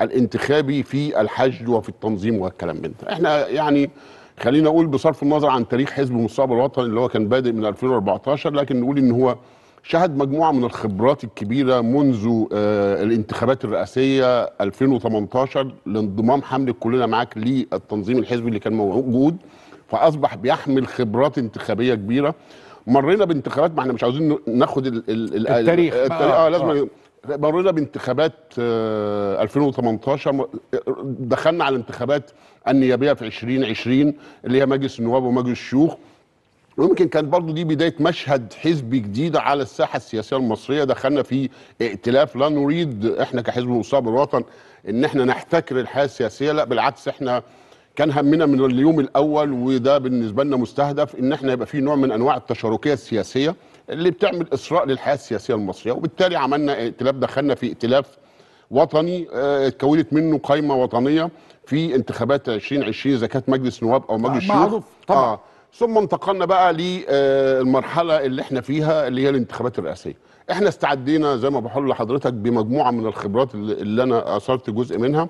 الانتخابي في الحشد وفي التنظيم والكلام من ده احنا يعني خلينا اقول بصرف النظر عن تاريخ حزب المستقبل الوطني اللي هو كان بادئ من 2014 لكن نقول ان هو شهد مجموعه من الخبرات الكبيره منذ آه، الانتخابات الرئاسيه 2018 لانضمام حمله كلنا معاك للتنظيم الحزبي اللي كان موجود فاصبح بيحمل خبرات انتخابيه كبيره مرينا بانتخابات ما احنا مش عاوزين ناخد الـ الـ التاريخ اه لازم آه. مرينا بانتخابات 2018 آه، دخلنا على الانتخابات النيابيه في 2020 اللي هي مجلس النواب ومجلس الشيوخ ويمكن كانت برضو دي بدايه مشهد حزبي جديد على الساحه السياسيه المصريه دخلنا في ائتلاف لا نريد احنا كحزب مصاب الوطن ان احنا نحتكر الحياه السياسيه لا بالعكس احنا كان همنا من اليوم الاول وده بالنسبه لنا مستهدف ان احنا يبقى في نوع من انواع التشاركيه السياسيه اللي بتعمل اسراء للحياه السياسيه المصريه وبالتالي عملنا ائتلاف دخلنا في ائتلاف وطني آه، اتكونت منه قائمه وطنيه في انتخابات 2020 اذا كانت مجلس نواب او مجلس شيوخ معروف طبعا آه. ثم انتقلنا بقى للمرحله آه، اللي احنا فيها اللي هي الانتخابات الرئاسيه احنا استعدينا زي ما بقول لحضرتك بمجموعه من الخبرات اللي انا اثرت جزء منها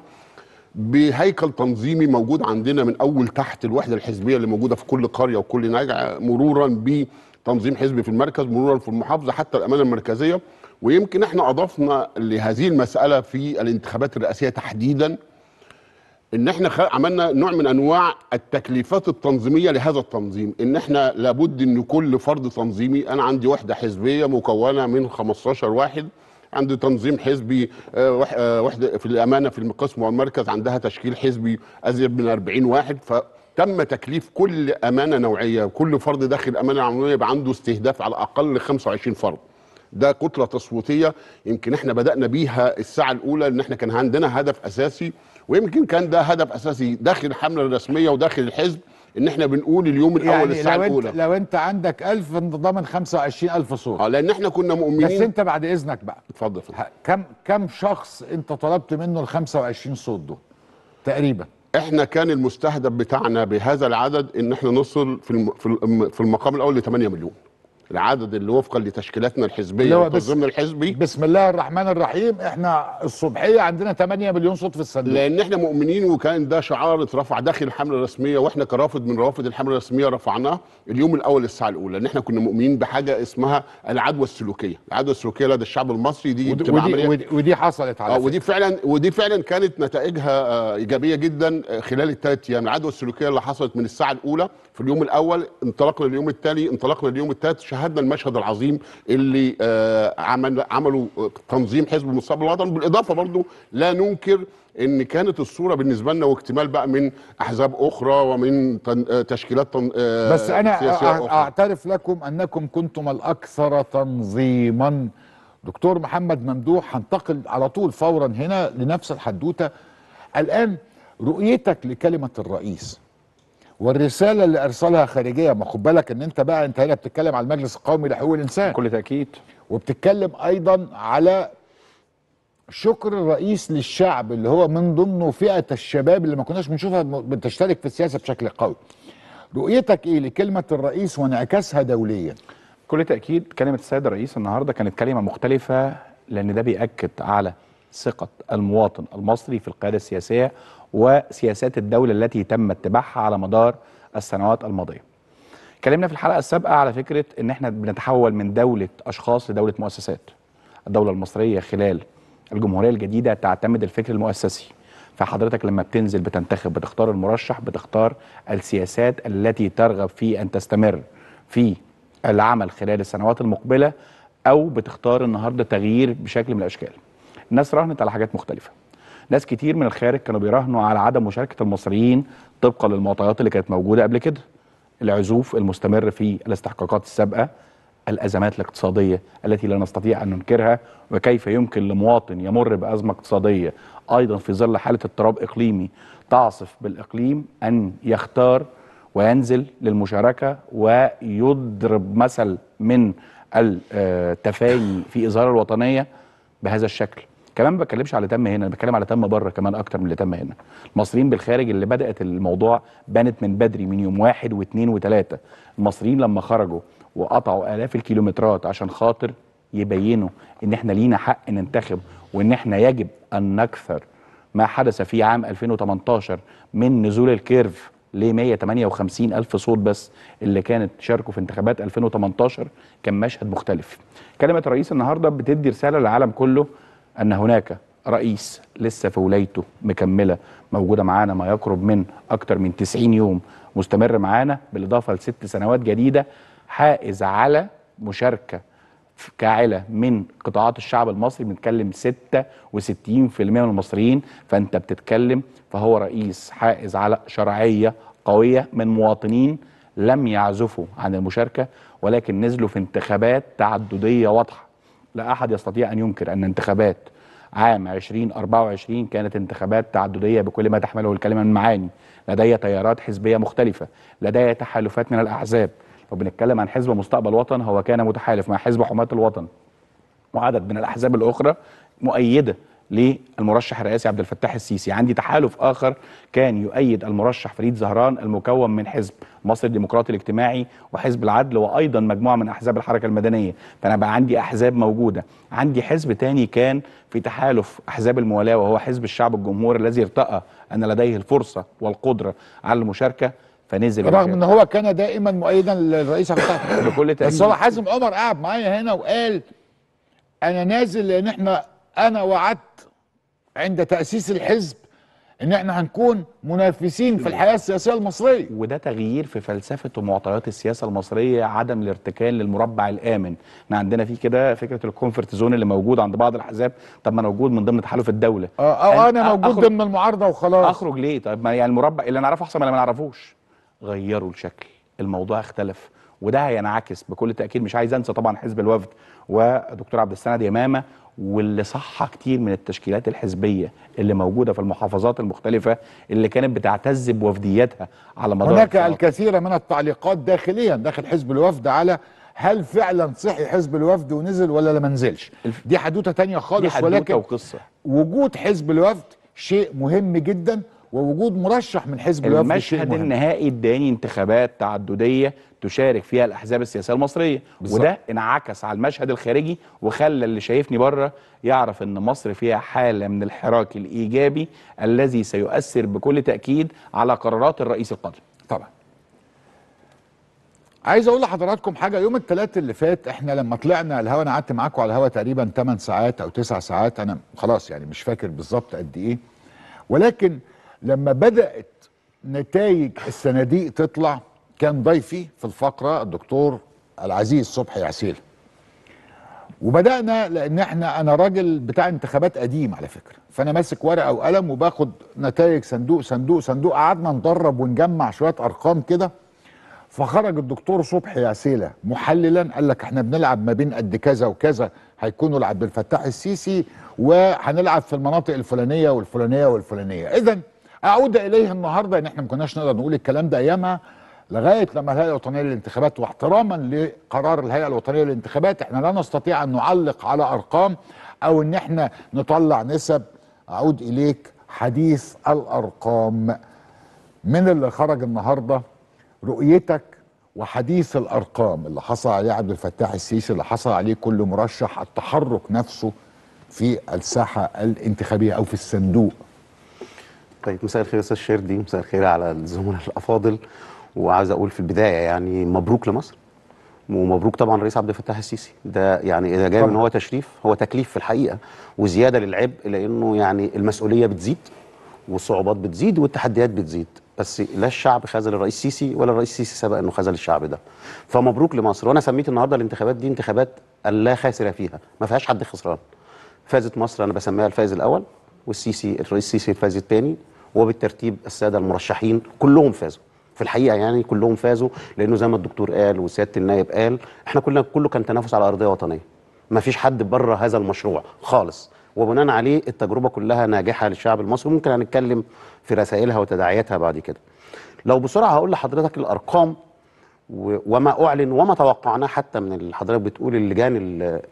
بهيكل تنظيمي موجود عندنا من اول تحت الوحده الحزبيه اللي موجوده في كل قريه وكل نجع مرورا بتنظيم حزبي في المركز مرورا في المحافظه حتى الامانه المركزيه ويمكن احنا اضفنا لهذه المساله في الانتخابات الرئاسيه تحديدا ان احنا عملنا نوع من انواع التكليفات التنظيميه لهذا التنظيم ان احنا لابد ان كل فرد تنظيمي انا عندي وحده حزبيه مكونه من 15 واحد عند تنظيم حزبي آه، آه، وحده في الامانه في القسم والمركز عندها تشكيل حزبي ازيد من 40 واحد ف تم تكليف كل امانه نوعيه وكل فرد داخل امانه العموميه يبقى عنده استهداف على الاقل 25 فرد ده كتله تصويتيه يمكن احنا بدانا بيها الساعه الاولى ان احنا كان عندنا هدف اساسي ويمكن كان ده هدف اساسي داخل الحمله الرسميه وداخل الحزب ان احنا بنقول اليوم الاول يعني الساعه لو الاولى لو انت عندك 1000 انت ضامن 25000 صوره اه لان احنا كنا مؤمنين بس انت بعد اذنك بقى اتفضل كم كم شخص انت طلبت منه ال 25 صوت دول تقريبا احنا كان المستهدف بتاعنا بهذا العدد ان احنا نوصل في في المقام الاول ل 8 مليون العدد اللي وفقا لتشكيلاتنا الحزبيه والتنظيم الحزبي بسم الله الرحمن الرحيم احنا الصبحيه عندنا 8 مليون صوت في الصندوق لان احنا مؤمنين وكان ده شعار اترفع داخل الحمله الرسميه واحنا كرافد من روافد الحمله الرسميه رفعناه اليوم الاول الساعه الاولى ان احنا كنا مؤمنين بحاجه اسمها العدوى السلوكيه، العدوى السلوكيه لدى الشعب المصري دي ودي ودي, ودي, ودي حصلت على آه، ودي فعلا ودي فعلا كانت نتائجها آه، ايجابيه جدا آه، خلال الثلاث ايام، العدوى السلوكيه اللي حصلت من الساعه الاولى في اليوم الاول انطلقنا اليوم التالي انطلقنا اليوم الثالث شاهدنا المشهد العظيم اللي آه، عمل عمله تنظيم حزب المصاب الوطن بالاضافه برضو لا ننكر ان كانت الصوره بالنسبه لنا واكتمال بقى من احزاب اخرى ومن آه، تشكيلات آه، بس انا أخرى. اعترف لكم انكم كنتم الاكثر تنظيما دكتور محمد ممدوح هنتقل على طول فورا هنا لنفس الحدوته الان رؤيتك لكلمه الرئيس والرساله اللي ارسلها خارجيه ما خد بالك ان انت بقى انت هنا بتتكلم على المجلس القومي لحقوق الانسان بكل تاكيد وبتتكلم ايضا على شكر الرئيس للشعب اللي هو من ضمنه فئه الشباب اللي ما كناش بنشوفها بتشترك في السياسه بشكل قوي. رؤيتك ايه لكلمه الرئيس وانعكاسها دوليا؟ بكل تاكيد كلمه السيد الرئيس النهارده كانت كلمه مختلفه لان ده بيأكد على ثقه المواطن المصري في القياده السياسيه وسياسات الدولة التي تم اتباعها على مدار السنوات الماضية اتكلمنا في الحلقة السابقة على فكرة ان احنا بنتحول من دولة اشخاص لدولة مؤسسات الدولة المصرية خلال الجمهورية الجديدة تعتمد الفكر المؤسسي فحضرتك لما بتنزل بتنتخب بتختار المرشح بتختار السياسات التي ترغب في ان تستمر في العمل خلال السنوات المقبله او بتختار النهارده تغيير بشكل من الاشكال الناس راهنت على حاجات مختلفه ناس كتير من الخارج كانوا بيراهنوا على عدم مشاركه المصريين طبقا للمعطيات اللي كانت موجوده قبل كده العزوف المستمر في الاستحقاقات السابقه الازمات الاقتصاديه التي لا نستطيع ان ننكرها وكيف يمكن لمواطن يمر بازمه اقتصاديه ايضا في ظل حاله اضطراب اقليمي تعصف بالاقليم ان يختار وينزل للمشاركه ويضرب مثل من التفاني في اظهار الوطنيه بهذا الشكل كمان ما بتكلمش على تم هنا انا بتكلم على تم بره كمان اكتر من اللي تم هنا المصريين بالخارج اللي بدات الموضوع بانت من بدري من يوم واحد واثنين وثلاثه المصريين لما خرجوا وقطعوا الاف الكيلومترات عشان خاطر يبينوا ان احنا لينا حق ننتخب وان احنا يجب ان نكثر ما حدث في عام 2018 من نزول الكيرف ل 158 ألف صوت بس اللي كانت شاركوا في انتخابات 2018 كان مشهد مختلف. كلمة الرئيس النهارده بتدي رسالة للعالم كله أن هناك رئيس لسه في ولايته مكملة موجودة معانا ما يقرب من أكتر من 90 يوم مستمر معانا بالإضافة لست سنوات جديدة حائز على مشاركة كعلة من قطاعات الشعب المصري بنتكلم 66% من المصريين فأنت بتتكلم فهو رئيس حائز على شرعية قوية من مواطنين لم يعزفوا عن المشاركة ولكن نزلوا في انتخابات تعددية واضحة لا أحد يستطيع أن ينكر أن انتخابات عام 2024 كانت انتخابات تعددية بكل ما تحمله الكلمة من معاني لدي تيارات حزبية مختلفة لدي تحالفات من الأحزاب لو بنتكلم عن حزب مستقبل وطن هو كان متحالف مع حزب حماة الوطن وعدد من الأحزاب الأخرى مؤيدة للمرشح الرئاسي عبد الفتاح السيسي عندي تحالف آخر كان يؤيد المرشح فريد زهران المكون من حزب مصر الديمقراطي الاجتماعي وحزب العدل وأيضا مجموعة من أحزاب الحركة المدنية فأنا بقى عندي أحزاب موجودة عندي حزب تاني كان في تحالف أحزاب الموالاة وهو حزب الشعب الجمهوري الذي ارتأى أن لديه الفرصة والقدرة على المشاركة فنزل رغم ان هو كان دائما مؤيدا للرئيس بكل تأكيد بس هو حازم عمر قعد معايا هنا وقال انا نازل لان احنا انا وعدت عند تاسيس الحزب ان احنا هنكون منافسين في الحياه السياسيه المصريه وده تغيير في فلسفه ومعطيات السياسه المصريه عدم الارتكان للمربع الامن احنا عندنا في كده فكره الكونفرت زون اللي موجود عند بعض الاحزاب طب ما انا موجود من ضمن تحالف الدوله اه أو آه، آه، انا موجود ضمن المعارضه وخلاص اخرج ليه طب ما يعني المربع اللي انا اعرفه احسن من اللي ما اعرفوش غيروا الشكل الموضوع اختلف وده هينعكس بكل تاكيد مش عايز انسى طبعا حزب الوفد ودكتور عبد السند يمامه واللي صح كتير من التشكيلات الحزبيه اللي موجوده في المحافظات المختلفه اللي كانت بتعتز بوفدياتها على مدار هناك الكثير من التعليقات داخليا داخل حزب الوفد على هل فعلا صحي حزب الوفد ونزل ولا ما نزلش دي حدوته تانية خالص دي حدوتة ولكن وقصة. وجود حزب الوفد شيء مهم جدا ووجود مرشح من حزب الوفد المشهد النهائي اداني انتخابات تعدديه تشارك فيها الاحزاب السياسيه المصريه بالزبط. وده انعكس على المشهد الخارجي وخلى اللي شايفني بره يعرف ان مصر فيها حاله من الحراك الايجابي الذي سيؤثر بكل تاكيد على قرارات الرئيس القادم طبعا عايز اقول لحضراتكم حاجه يوم الثلاث اللي فات احنا لما طلعنا الهوا انا قعدت معاكم على الهوا تقريبا 8 ساعات او 9 ساعات انا خلاص يعني مش فاكر بالظبط قد ايه ولكن لما بدات نتائج الصناديق تطلع كان ضيفي في الفقره الدكتور العزيز صبحي عسيل وبدانا لان احنا انا راجل بتاع انتخابات قديم على فكره فانا ماسك ورقه وقلم وباخد نتائج صندوق صندوق صندوق قعدنا ندرب ونجمع شويه ارقام كده فخرج الدكتور صبحي عسيله محللا قال لك احنا بنلعب ما بين قد كذا وكذا هيكونوا لعبد الفتاح السيسي وهنلعب في المناطق الفلانيه والفلانيه والفلانيه اذا اعود اليه النهارده ان احنا ما كناش نقدر نقول الكلام ده ايامها لغايه لما الهيئه الوطنيه للانتخابات واحتراما لقرار الهيئه الوطنيه للانتخابات احنا لا نستطيع ان نعلق على ارقام او ان احنا نطلع نسب اعود اليك حديث الارقام من اللي خرج النهارده رؤيتك وحديث الارقام اللي حصل عليه عبد الفتاح السيسي اللي حصل عليه كل مرشح التحرك نفسه في الساحه الانتخابيه او في الصندوق طيب مساء الخير يا استاذ شيردي مساء الخير على الزملاء الافاضل وعاوز اقول في البدايه يعني مبروك لمصر ومبروك طبعا الرئيس عبد الفتاح السيسي ده يعني اذا جاي ان هو تشريف هو تكليف في الحقيقه وزياده للعبء لانه يعني المسؤوليه بتزيد والصعوبات بتزيد والتحديات بتزيد بس لا الشعب خذل الرئيس السيسي ولا الرئيس السيسي سبق انه خذل الشعب ده فمبروك لمصر وانا سميت النهارده الانتخابات دي انتخابات لا خاسر فيها ما فيهاش حد خسران فازت مصر انا بسميها الفائز الاول والسيسي الرئيس السيسي الفائز الثاني وبالترتيب الساده المرشحين كلهم فازوا في الحقيقه يعني كلهم فازوا لانه زي ما الدكتور قال وسياده النائب قال احنا كلنا كله كان تنافس على ارضيه وطنيه ما فيش حد بره هذا المشروع خالص وبناء عليه التجربه كلها ناجحه للشعب المصري ممكن هنتكلم في رسائلها وتداعياتها بعد كده لو بسرعه هقول لحضرتك الارقام وما اعلن وما توقعناه حتى من حضرتك بتقول اللجان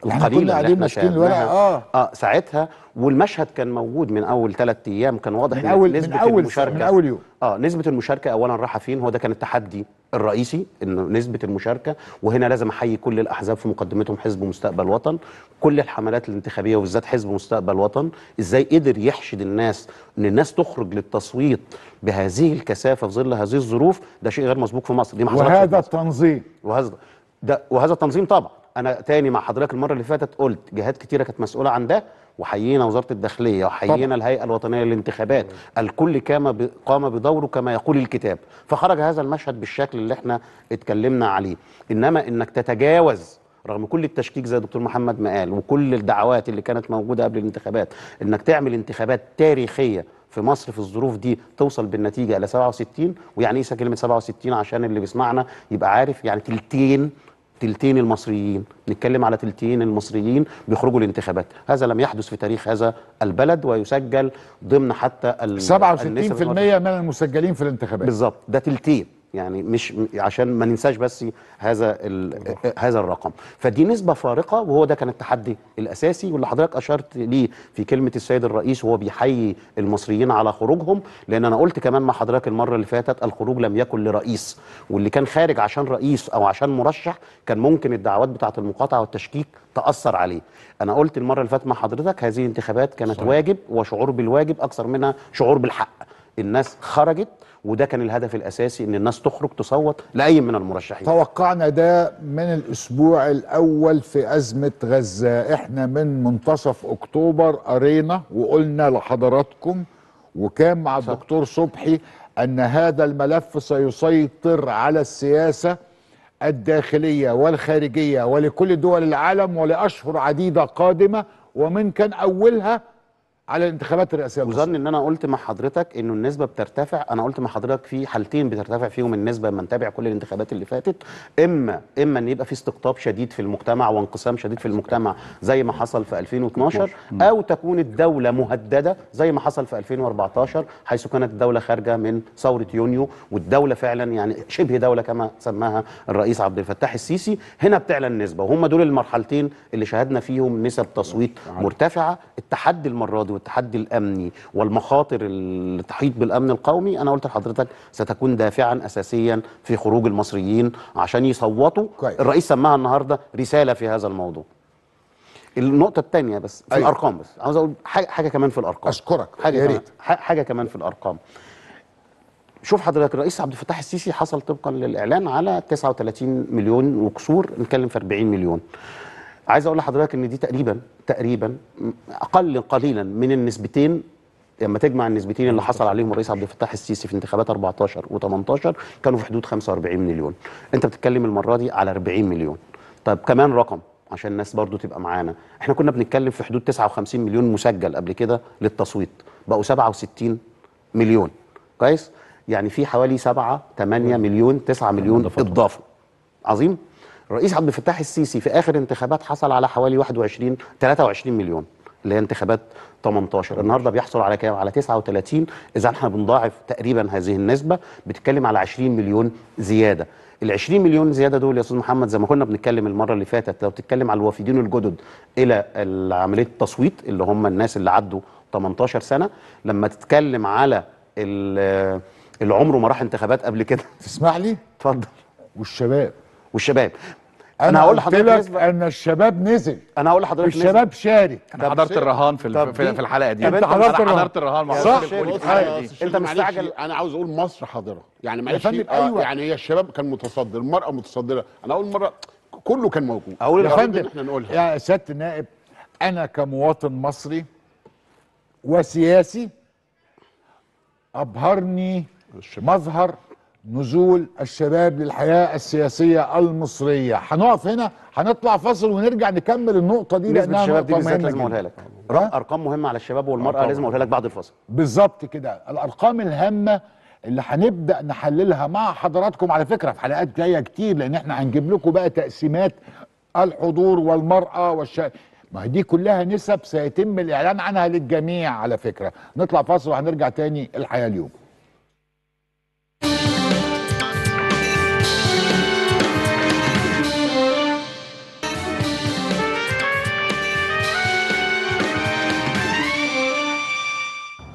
القليله يعني كنا قاعدين ماشيين الورقه اه اه ساعتها والمشهد كان موجود من اول ثلاث ايام كان واضح من أول نسبه من أول المشاركه من اول يوم اه نسبه المشاركه اولا رايحه فين هو ده كان التحدي الرئيسي انه نسبه المشاركه وهنا لازم احيي كل الاحزاب في مقدمتهم حزب مستقبل وطن كل الحملات الانتخابيه وبالذات حزب مستقبل وطن ازاي قدر يحشد الناس ان الناس تخرج للتصويت بهذه الكثافه في ظل هذه الظروف ده شيء غير مسبوق في مصر دي ما وهذا التنظيم وهذا ده وهذا التنظيم طبعا انا تاني مع حضرتك المره اللي فاتت قلت جهات كتيره كانت مسؤوله عن ده وحيينا وزاره الداخليه وحيينا الهيئه الوطنيه للانتخابات الكل كام قام بدوره كما يقول الكتاب فخرج هذا المشهد بالشكل اللي احنا اتكلمنا عليه انما انك تتجاوز رغم كل التشكيك زي دكتور محمد ما قال وكل الدعوات اللي كانت موجوده قبل الانتخابات انك تعمل انتخابات تاريخيه في مصر في الظروف دي توصل بالنتيجه الى 67 ويعني ايه كلمه 67 عشان اللي بيسمعنا يبقى عارف يعني تلتين تلتين المصريين نتكلم على تلتين المصريين بيخرجوا الانتخابات هذا لم يحدث في تاريخ هذا البلد ويسجل ضمن حتى 67% من المسجلين في الانتخابات بالظبط ده تلتين يعني مش عشان ما ننساش بس هذا هذا الرقم فدي نسبه فارقه وهو ده كان التحدي الاساسي واللي حضرتك اشرت ليه في كلمه السيد الرئيس وهو بيحيي المصريين على خروجهم لان انا قلت كمان مع حضرتك المره اللي فاتت الخروج لم يكن لرئيس واللي كان خارج عشان رئيس او عشان مرشح كان ممكن الدعوات بتاعه المقاطعه والتشكيك تاثر عليه انا قلت المره اللي فاتت مع حضرتك هذه الانتخابات كانت صحيح. واجب وشعور بالواجب اكثر منها شعور بالحق الناس خرجت وده كان الهدف الاساسي ان الناس تخرج تصوت لاي من المرشحين توقعنا ده من الاسبوع الاول في ازمه غزه احنا من منتصف اكتوبر قرينا وقلنا لحضراتكم وكان مع الدكتور صبحي ان هذا الملف سيسيطر على السياسه الداخليه والخارجيه ولكل دول العالم ولاشهر عديده قادمه ومن كان اولها على الانتخابات الرئاسيه وظن ان انا قلت مع حضرتك انه النسبه بترتفع انا قلت مع حضرتك في حالتين بترتفع فيهم النسبه لما نتابع كل الانتخابات اللي فاتت اما اما ان يبقى في استقطاب شديد في المجتمع وانقسام شديد في المجتمع زي ما حصل في 2012 او تكون الدوله مهدده زي ما حصل في 2014 حيث كانت الدوله خارجه من ثوره يونيو والدوله فعلا يعني شبه دوله كما سماها الرئيس عبد الفتاح السيسي هنا بتعلن النسبه وهم دول المرحلتين اللي شاهدنا فيهم نسب تصويت مرتفعه التحدي المره دي والتحدي الامني والمخاطر اللي تحيط بالامن القومي انا قلت لحضرتك ستكون دافعا اساسيا في خروج المصريين عشان يصوتوا كويس. الرئيس سماها النهارده رساله في هذا الموضوع النقطه الثانيه بس في أيوة. الارقام بس عاوز اقول حاجه, حاجة كمان في الارقام اشكرك حاجه يا ريت حاجه كمان في الارقام شوف حضرتك الرئيس عبد الفتاح السيسي حصل طبقا للاعلان على 39 مليون وكسور نتكلم في 40 مليون عايز اقول لحضرتك ان دي تقريبا تقريبا اقل قليلا من النسبتين لما تجمع النسبتين اللي حصل عليهم الرئيس عبد الفتاح السيسي في انتخابات 14 و18 كانوا في حدود 45 مليون انت بتتكلم المره دي على 40 مليون طب كمان رقم عشان الناس برضو تبقى معانا احنا كنا بنتكلم في حدود 59 مليون مسجل قبل كده للتصويت بقوا 67 مليون كويس يعني في حوالي 7 8 مليون 9 مليون اضافوا عظيم رئيس عبد الفتاح السيسي في اخر انتخابات حصل على حوالي 21 23 مليون اللي هي انتخابات 18 النهارده بيحصل على كام على 39 اذا احنا بنضاعف تقريبا هذه النسبه بتتكلم على 20 مليون زياده ال 20 مليون زياده دول يا استاذ محمد زي ما كنا بنتكلم المره اللي فاتت لو تتكلم على الوافدين الجدد الى عمليه التصويت اللي هم الناس اللي عدوا 18 سنه لما تتكلم على اللي عمره ما راح انتخابات قبل كده تسمح لي اتفضل والشباب والشباب انا هقول لحضرتك ان الشباب نزل انا هقول لحضرتك الشباب شارك انا حضرت الرهان في في الحلقه دي انت حضرت الرهان حضرت الرهان صح انت مستعجل انا عاوز اقول مصر حاضره يعني معلش أيوة. يعني هي الشباب كان متصدر المراه متصدره انا اول مره كله كان موجود اقول يا فندم احنا نقولها يا سياده النائب انا كمواطن مصري وسياسي ابهرني مظهر نزول الشباب للحياة السياسية المصرية هنقف هنا هنطلع فاصل ونرجع نكمل النقطة دي لأنها الشباب دي بالذات لازم أقولها لك يعني أرقام مهمة على الشباب والمرأة أرقام. لازم أقولها لك بعد الفاصل بالظبط كده الأرقام الهامة اللي هنبدأ نحللها مع حضراتكم على فكرة في حلقات جاية كتير لأن احنا هنجيب لكم بقى تقسيمات الحضور والمرأة والش... ما دي كلها نسب سيتم الإعلان عنها للجميع على فكرة نطلع فاصل وهنرجع تاني الحياة اليوم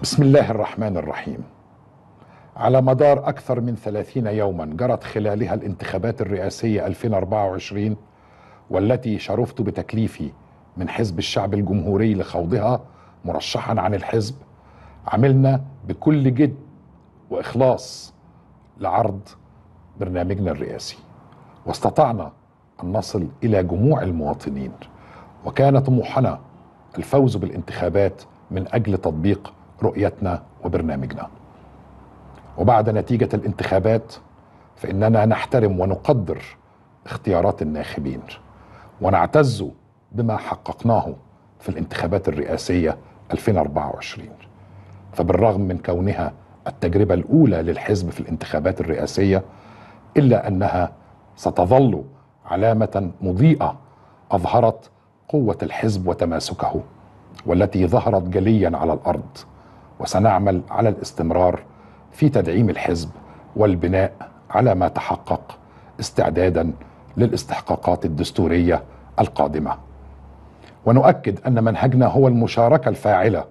بسم الله الرحمن الرحيم على مدار أكثر من 30 يوما جرت خلالها الانتخابات الرئاسية 2024 والتي شرفت بتكليفي من حزب الشعب الجمهوري لخوضها مرشحا عن الحزب عملنا بكل جد وإخلاص لعرض برنامجنا الرئاسي واستطعنا أن نصل إلى جموع المواطنين وكان طموحنا الفوز بالانتخابات من أجل تطبيق رؤيتنا وبرنامجنا وبعد نتيجة الانتخابات فإننا نحترم ونقدر اختيارات الناخبين ونعتز بما حققناه في الانتخابات الرئاسية 2024 فبالرغم من كونها التجربة الأولى للحزب في الانتخابات الرئاسية إلا أنها ستظل علامة مضيئة أظهرت قوة الحزب وتماسكه والتي ظهرت جليا على الأرض وسنعمل على الاستمرار في تدعيم الحزب والبناء على ما تحقق استعدادا للاستحقاقات الدستوريه القادمه. ونؤكد ان منهجنا هو المشاركه الفاعله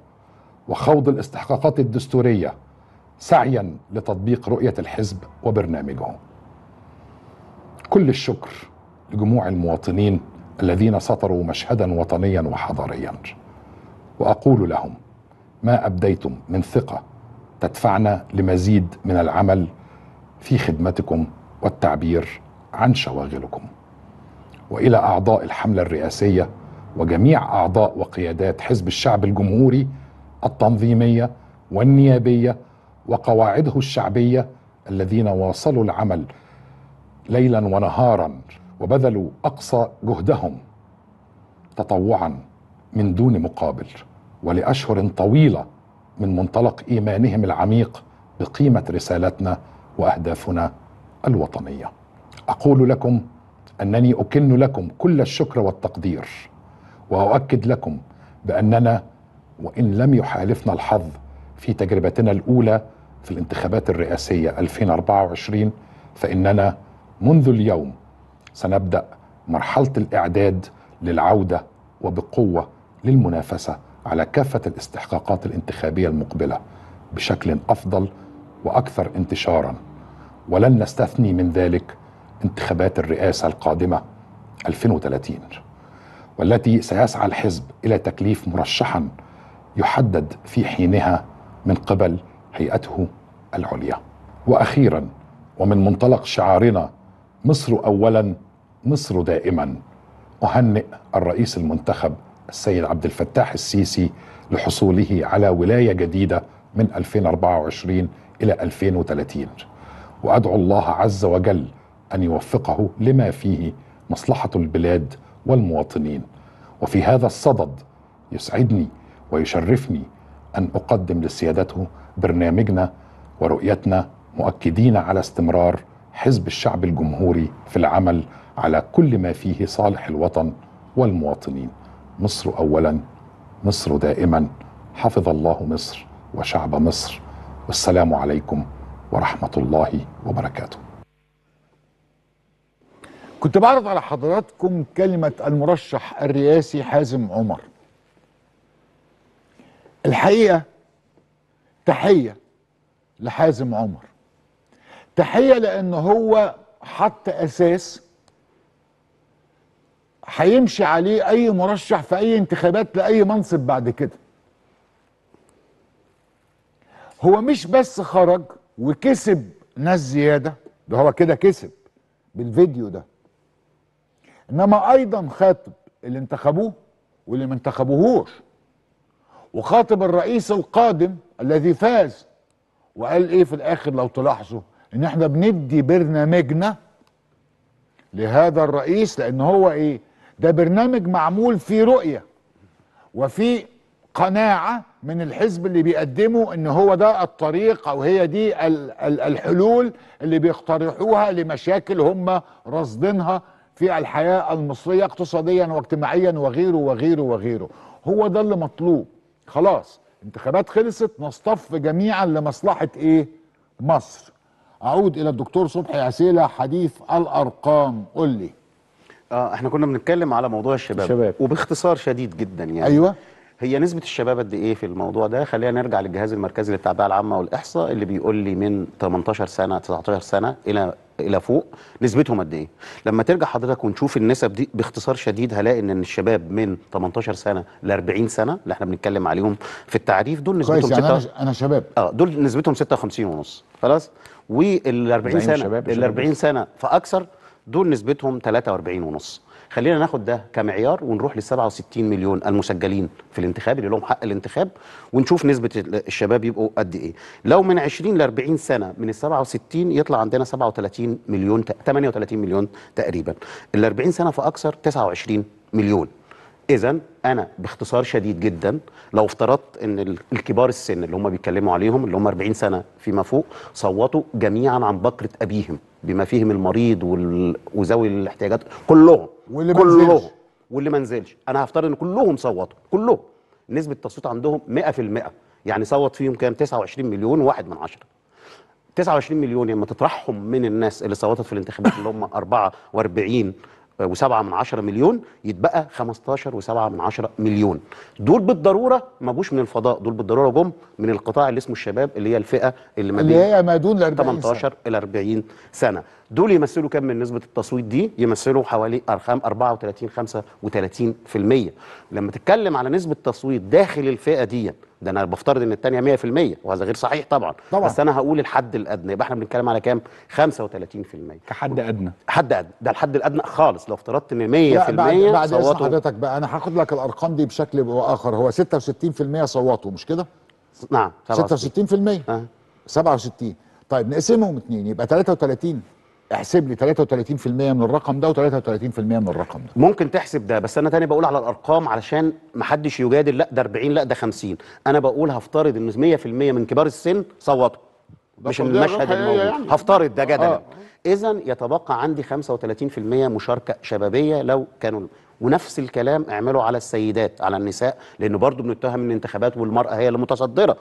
وخوض الاستحقاقات الدستوريه سعيا لتطبيق رؤيه الحزب وبرنامجه. كل الشكر لجموع المواطنين الذين سطروا مشهدا وطنيا وحضاريا واقول لهم ما أبديتم من ثقة تدفعنا لمزيد من العمل في خدمتكم والتعبير عن شواغلكم والى اعضاء الحمله الرئاسيه وجميع اعضاء وقيادات حزب الشعب الجمهوري التنظيميه والنيابيه وقواعده الشعبيه الذين واصلوا العمل ليلا ونهارا وبذلوا اقصى جهدهم تطوعا من دون مقابل ولاشهر طويله من منطلق ايمانهم العميق بقيمه رسالتنا واهدافنا الوطنيه. اقول لكم انني اكن لكم كل الشكر والتقدير واؤكد لكم باننا وان لم يحالفنا الحظ في تجربتنا الاولى في الانتخابات الرئاسيه 2024 فاننا منذ اليوم سنبدا مرحله الاعداد للعوده وبقوه للمنافسه على كافة الاستحقاقات الانتخابية المقبلة بشكل أفضل وأكثر انتشارا ولن نستثني من ذلك انتخابات الرئاسة القادمة 2030 والتي سيسعى الحزب إلى تكليف مرشحا يحدد في حينها من قبل هيئته العليا وأخيرا ومن منطلق شعارنا مصر أولا مصر دائما أهنئ الرئيس المنتخب السيد عبد الفتاح السيسي لحصوله على ولايه جديده من 2024 الى 2030 وادعو الله عز وجل ان يوفقه لما فيه مصلحه البلاد والمواطنين وفي هذا الصدد يسعدني ويشرفني ان اقدم لسيادته برنامجنا ورؤيتنا مؤكدين على استمرار حزب الشعب الجمهوري في العمل على كل ما فيه صالح الوطن والمواطنين مصر اولا مصر دائما حفظ الله مصر وشعب مصر والسلام عليكم ورحمه الله وبركاته كنت بعرض على حضراتكم كلمة المرشح الرئاسي حازم عمر الحقيقة تحية لحازم عمر تحية لأن هو حط أساس هيمشي عليه اي مرشح في اي انتخابات لاي منصب بعد كده هو مش بس خرج وكسب ناس زياده ده هو كده كسب بالفيديو ده انما ايضا خاطب اللي انتخبوه واللي ما انتخبوهوش وخاطب الرئيس القادم الذي فاز وقال ايه في الاخر لو تلاحظوا ان احنا بندي برنامجنا لهذا الرئيس لان هو ايه ده برنامج معمول في رؤية وفي قناعة من الحزب اللي بيقدمه ان هو ده الطريق او هي دي الحلول اللي بيقترحوها لمشاكل هم راصدينها في الحياة المصرية اقتصاديا واجتماعيا وغيره وغيره وغيره هو ده اللي مطلوب خلاص انتخابات خلصت نصطف جميعا لمصلحة ايه مصر اعود الى الدكتور صبحي عسيلة حديث الارقام قل لي اه احنا كنا بنتكلم على موضوع الشباب, الشباب. وباختصار شديد جدا يعني ايوه هي نسبة الشباب قد ايه في الموضوع ده؟ خلينا نرجع للجهاز المركزي للتعبئة العامة والإحصاء اللي بيقول لي من 18 سنة 19 سنة إلى إلى فوق نسبتهم قد ايه؟ لما ترجع حضرتك ونشوف النسب دي باختصار شديد هلاقي ان الشباب من 18 سنة ل 40 سنة اللي احنا بنتكلم عليهم في التعريف دول نسبتهم كويس يعني ستة... أنا شباب اه دول نسبتهم 56 ونص خلاص؟ وال 40 سنة ال 40 سنة فأكثر دول نسبتهم 43.5 خلينا ناخد ده كمعيار ونروح لل 67 مليون المسجلين في الانتخاب اللي لهم حق الانتخاب ونشوف نسبه الشباب يبقوا قد ايه لو من 20 ل 40 سنه من ال 67 يطلع عندنا 37 مليون 38 مليون تقريبا ال 40 سنه فاكثر 29 مليون اذا انا باختصار شديد جدا لو افترضت ان الكبار السن اللي هم بيتكلموا عليهم اللي هم 40 سنه فيما فوق صوتوا جميعا عن بكره ابيهم بما فيهم المريض وذوي الاحتياجات كلهم واللي كلهم منزلش. واللي ما نزلش انا هفترض ان كلهم صوتوا كلهم نسبه التصويت عندهم 100% يعني صوت فيهم كام 29 مليون واحد من عشرة 29 مليون لما تطرحهم من الناس اللي صوتت في الانتخابات اللي هم 44 وسبعة من عشرة مليون يتبقى 15 وسبعة من عشرة مليون دول بالضرورة ما جوش من الفضاء دول بالضرورة جم من القطاع اللي اسمه الشباب اللي هي الفئة اللي ما بين اللي هي ما دون ال 18 سنة. إلى 40 سنة دول يمثلوا كم من نسبة التصويت دي يمثلوا حوالي أرقام 34 35% لما تتكلم على نسبة تصويت داخل الفئة دي ده انا بفترض ان الثانيه 100% وهذا غير صحيح طبعا طبعا بس انا هقول الحد الادنى يبقى احنا بنتكلم على كام 35% كحد ادنى حد ادنى ده الحد الادنى خالص لو افترضت ان 100% بعد بعد صوتوا حضرتك بقى انا هاخد لك الارقام دي بشكل اخر هو 66% صوتوا مش كده نعم 66% 67 أه. طيب نقسمهم اثنين يبقى 33 احسب لي 33% من الرقم ده و33% من الرقم ده ممكن تحسب ده بس انا تاني بقول على الارقام علشان ما حدش يجادل لا ده 40 لا ده 50 انا بقول هفترض ان 100% من كبار السن صوتوا مش المشهد الموجود يعني. هفترض ده آه. جدلا آه. اذا يتبقى عندي 35% مشاركه شبابيه لو كانوا ونفس الكلام اعمله على السيدات على النساء لان برضه بنتهم الانتخابات والمراه هي اللي متصدره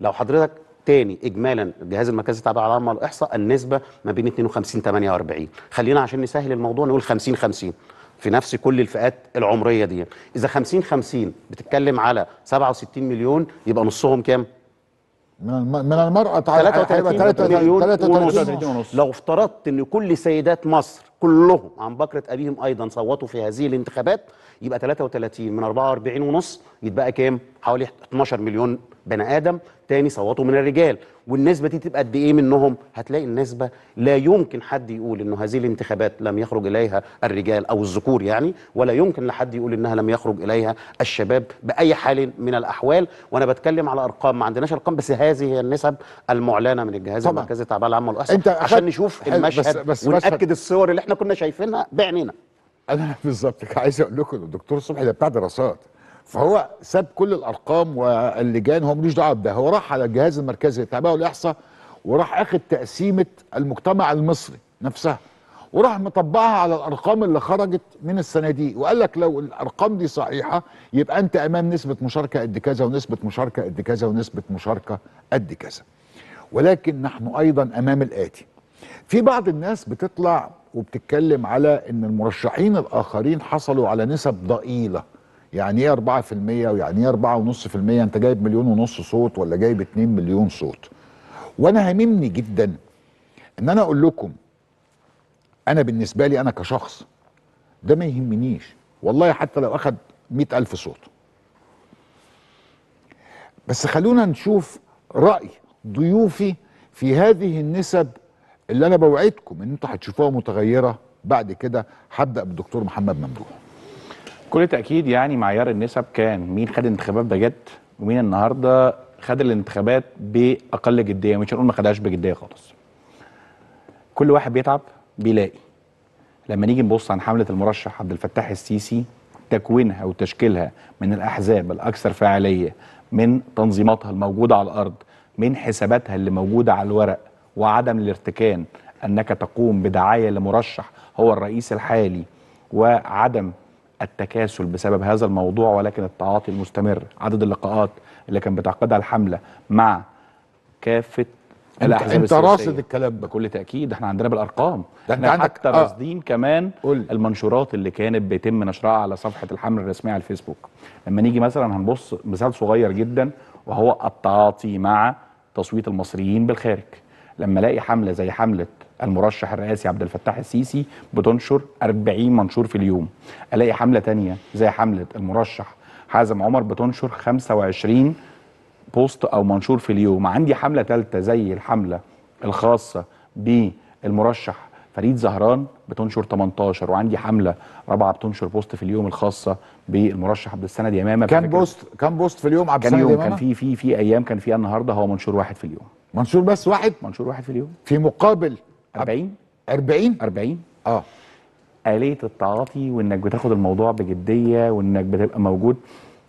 لو حضرتك تاني اجمالا الجهاز المركزي على عمل الاحصاء النسبه ما بين 52 48 خلينا عشان نسهل الموضوع نقول 50 50 في نفس كل الفئات العمريه دي اذا 50 50 بتتكلم على 67 مليون يبقى نصهم كام من من المراه تعالى 33 مليون 33 ونص لو افترضت ان كل سيدات مصر كلهم عن بكره ابيهم ايضا صوتوا في هذه الانتخابات يبقى 33 من 44 ونص يتبقى كام حوالي 12 مليون بني ادم تاني صوته من الرجال والنسبه دي تبقى قد ايه منهم هتلاقي النسبه لا يمكن حد يقول انه هذه الانتخابات لم يخرج اليها الرجال او الذكور يعني ولا يمكن لحد يقول انها لم يخرج اليها الشباب باي حال من الاحوال وانا بتكلم على ارقام ما عندناش ارقام بس هذه هي النسب المعلنه من الجهاز طبعا. المركزي للتعبئه العامه والاحصاء عشان نشوف المشهد بس بس وناكد الصور اللي احنا كنا شايفينها بعينينا انا بالظبط عايز اقول لكم الدكتور صبحي ده بتاع دراسات فهو ساب كل الارقام واللجان هو ملوش دعوه بده هو راح على الجهاز المركزي للتعبئه والاحصاء وراح اخد تقسيمه المجتمع المصري نفسها وراح مطبقها على الارقام اللي خرجت من السنه دي وقال لك لو الارقام دي صحيحه يبقى انت امام نسبه مشاركه قد كذا ونسبه مشاركه قد كذا ونسبه مشاركه قد كذا ولكن نحن ايضا امام الاتي في بعض الناس بتطلع وبتتكلم على ان المرشحين الاخرين حصلوا على نسب ضئيله يعني ايه 4% ويعني ايه 4.5% انت جايب مليون ونص صوت ولا جايب 2 مليون صوت وانا هاممني جدا ان انا اقول لكم انا بالنسبه لي انا كشخص ده ما يهمنيش والله حتى لو اخد 100000 صوت بس خلونا نشوف رأي ضيوفي في هذه النسب اللي أنا بوعدكم إن أنتوا هتشوفوها متغيرة بعد كده هبدأ بالدكتور محمد ممدوح بكل تاكيد يعني معيار النسب كان مين خد الانتخابات بجد ومين النهارده خد الانتخابات باقل جديه مش هنقول ما خدهاش بجديه خالص كل واحد بيتعب بيلاقي لما نيجي نبص عن حمله المرشح عبد الفتاح السيسي تكوينها وتشكيلها من الاحزاب الاكثر فعاليه من تنظيماتها الموجوده على الارض من حساباتها اللي موجوده على الورق وعدم الارتكان انك تقوم بدعايه لمرشح هو الرئيس الحالي وعدم التكاسل بسبب هذا الموضوع ولكن التعاطي المستمر عدد اللقاءات اللي كان بتعقدها الحمله مع كافه الاحزاب انت راصد الكلام ده بكل تاكيد احنا عندنا بالارقام ده احنا عندك حتى آه. راصدين كمان قل. المنشورات اللي كانت بيتم نشرها على صفحه الحمله الرسميه على الفيسبوك لما نيجي مثلا هنبص مثال صغير جدا وهو التعاطي مع تصويت المصريين بالخارج لما الاقي حمله زي حمله المرشح الرئاسي عبد الفتاح السيسي بتنشر 40 منشور في اليوم الاقي حمله تانية زي حمله المرشح حازم عمر بتنشر 25 بوست او منشور في اليوم عندي حمله ثالثه زي الحمله الخاصه بالمرشح فريد زهران بتنشر 18 وعندي حمله رابعه بتنشر بوست في اليوم الخاصه بالمرشح عبد السند يمامه كان بوست كان بوست في اليوم عبد السند يمامه كان في في في ايام كان فيها النهارده هو منشور واحد في اليوم منشور بس واحد منشور واحد في اليوم في مقابل 40 40 40 اه آلية التعاطي وإنك بتاخد الموضوع بجدية وإنك بتبقى موجود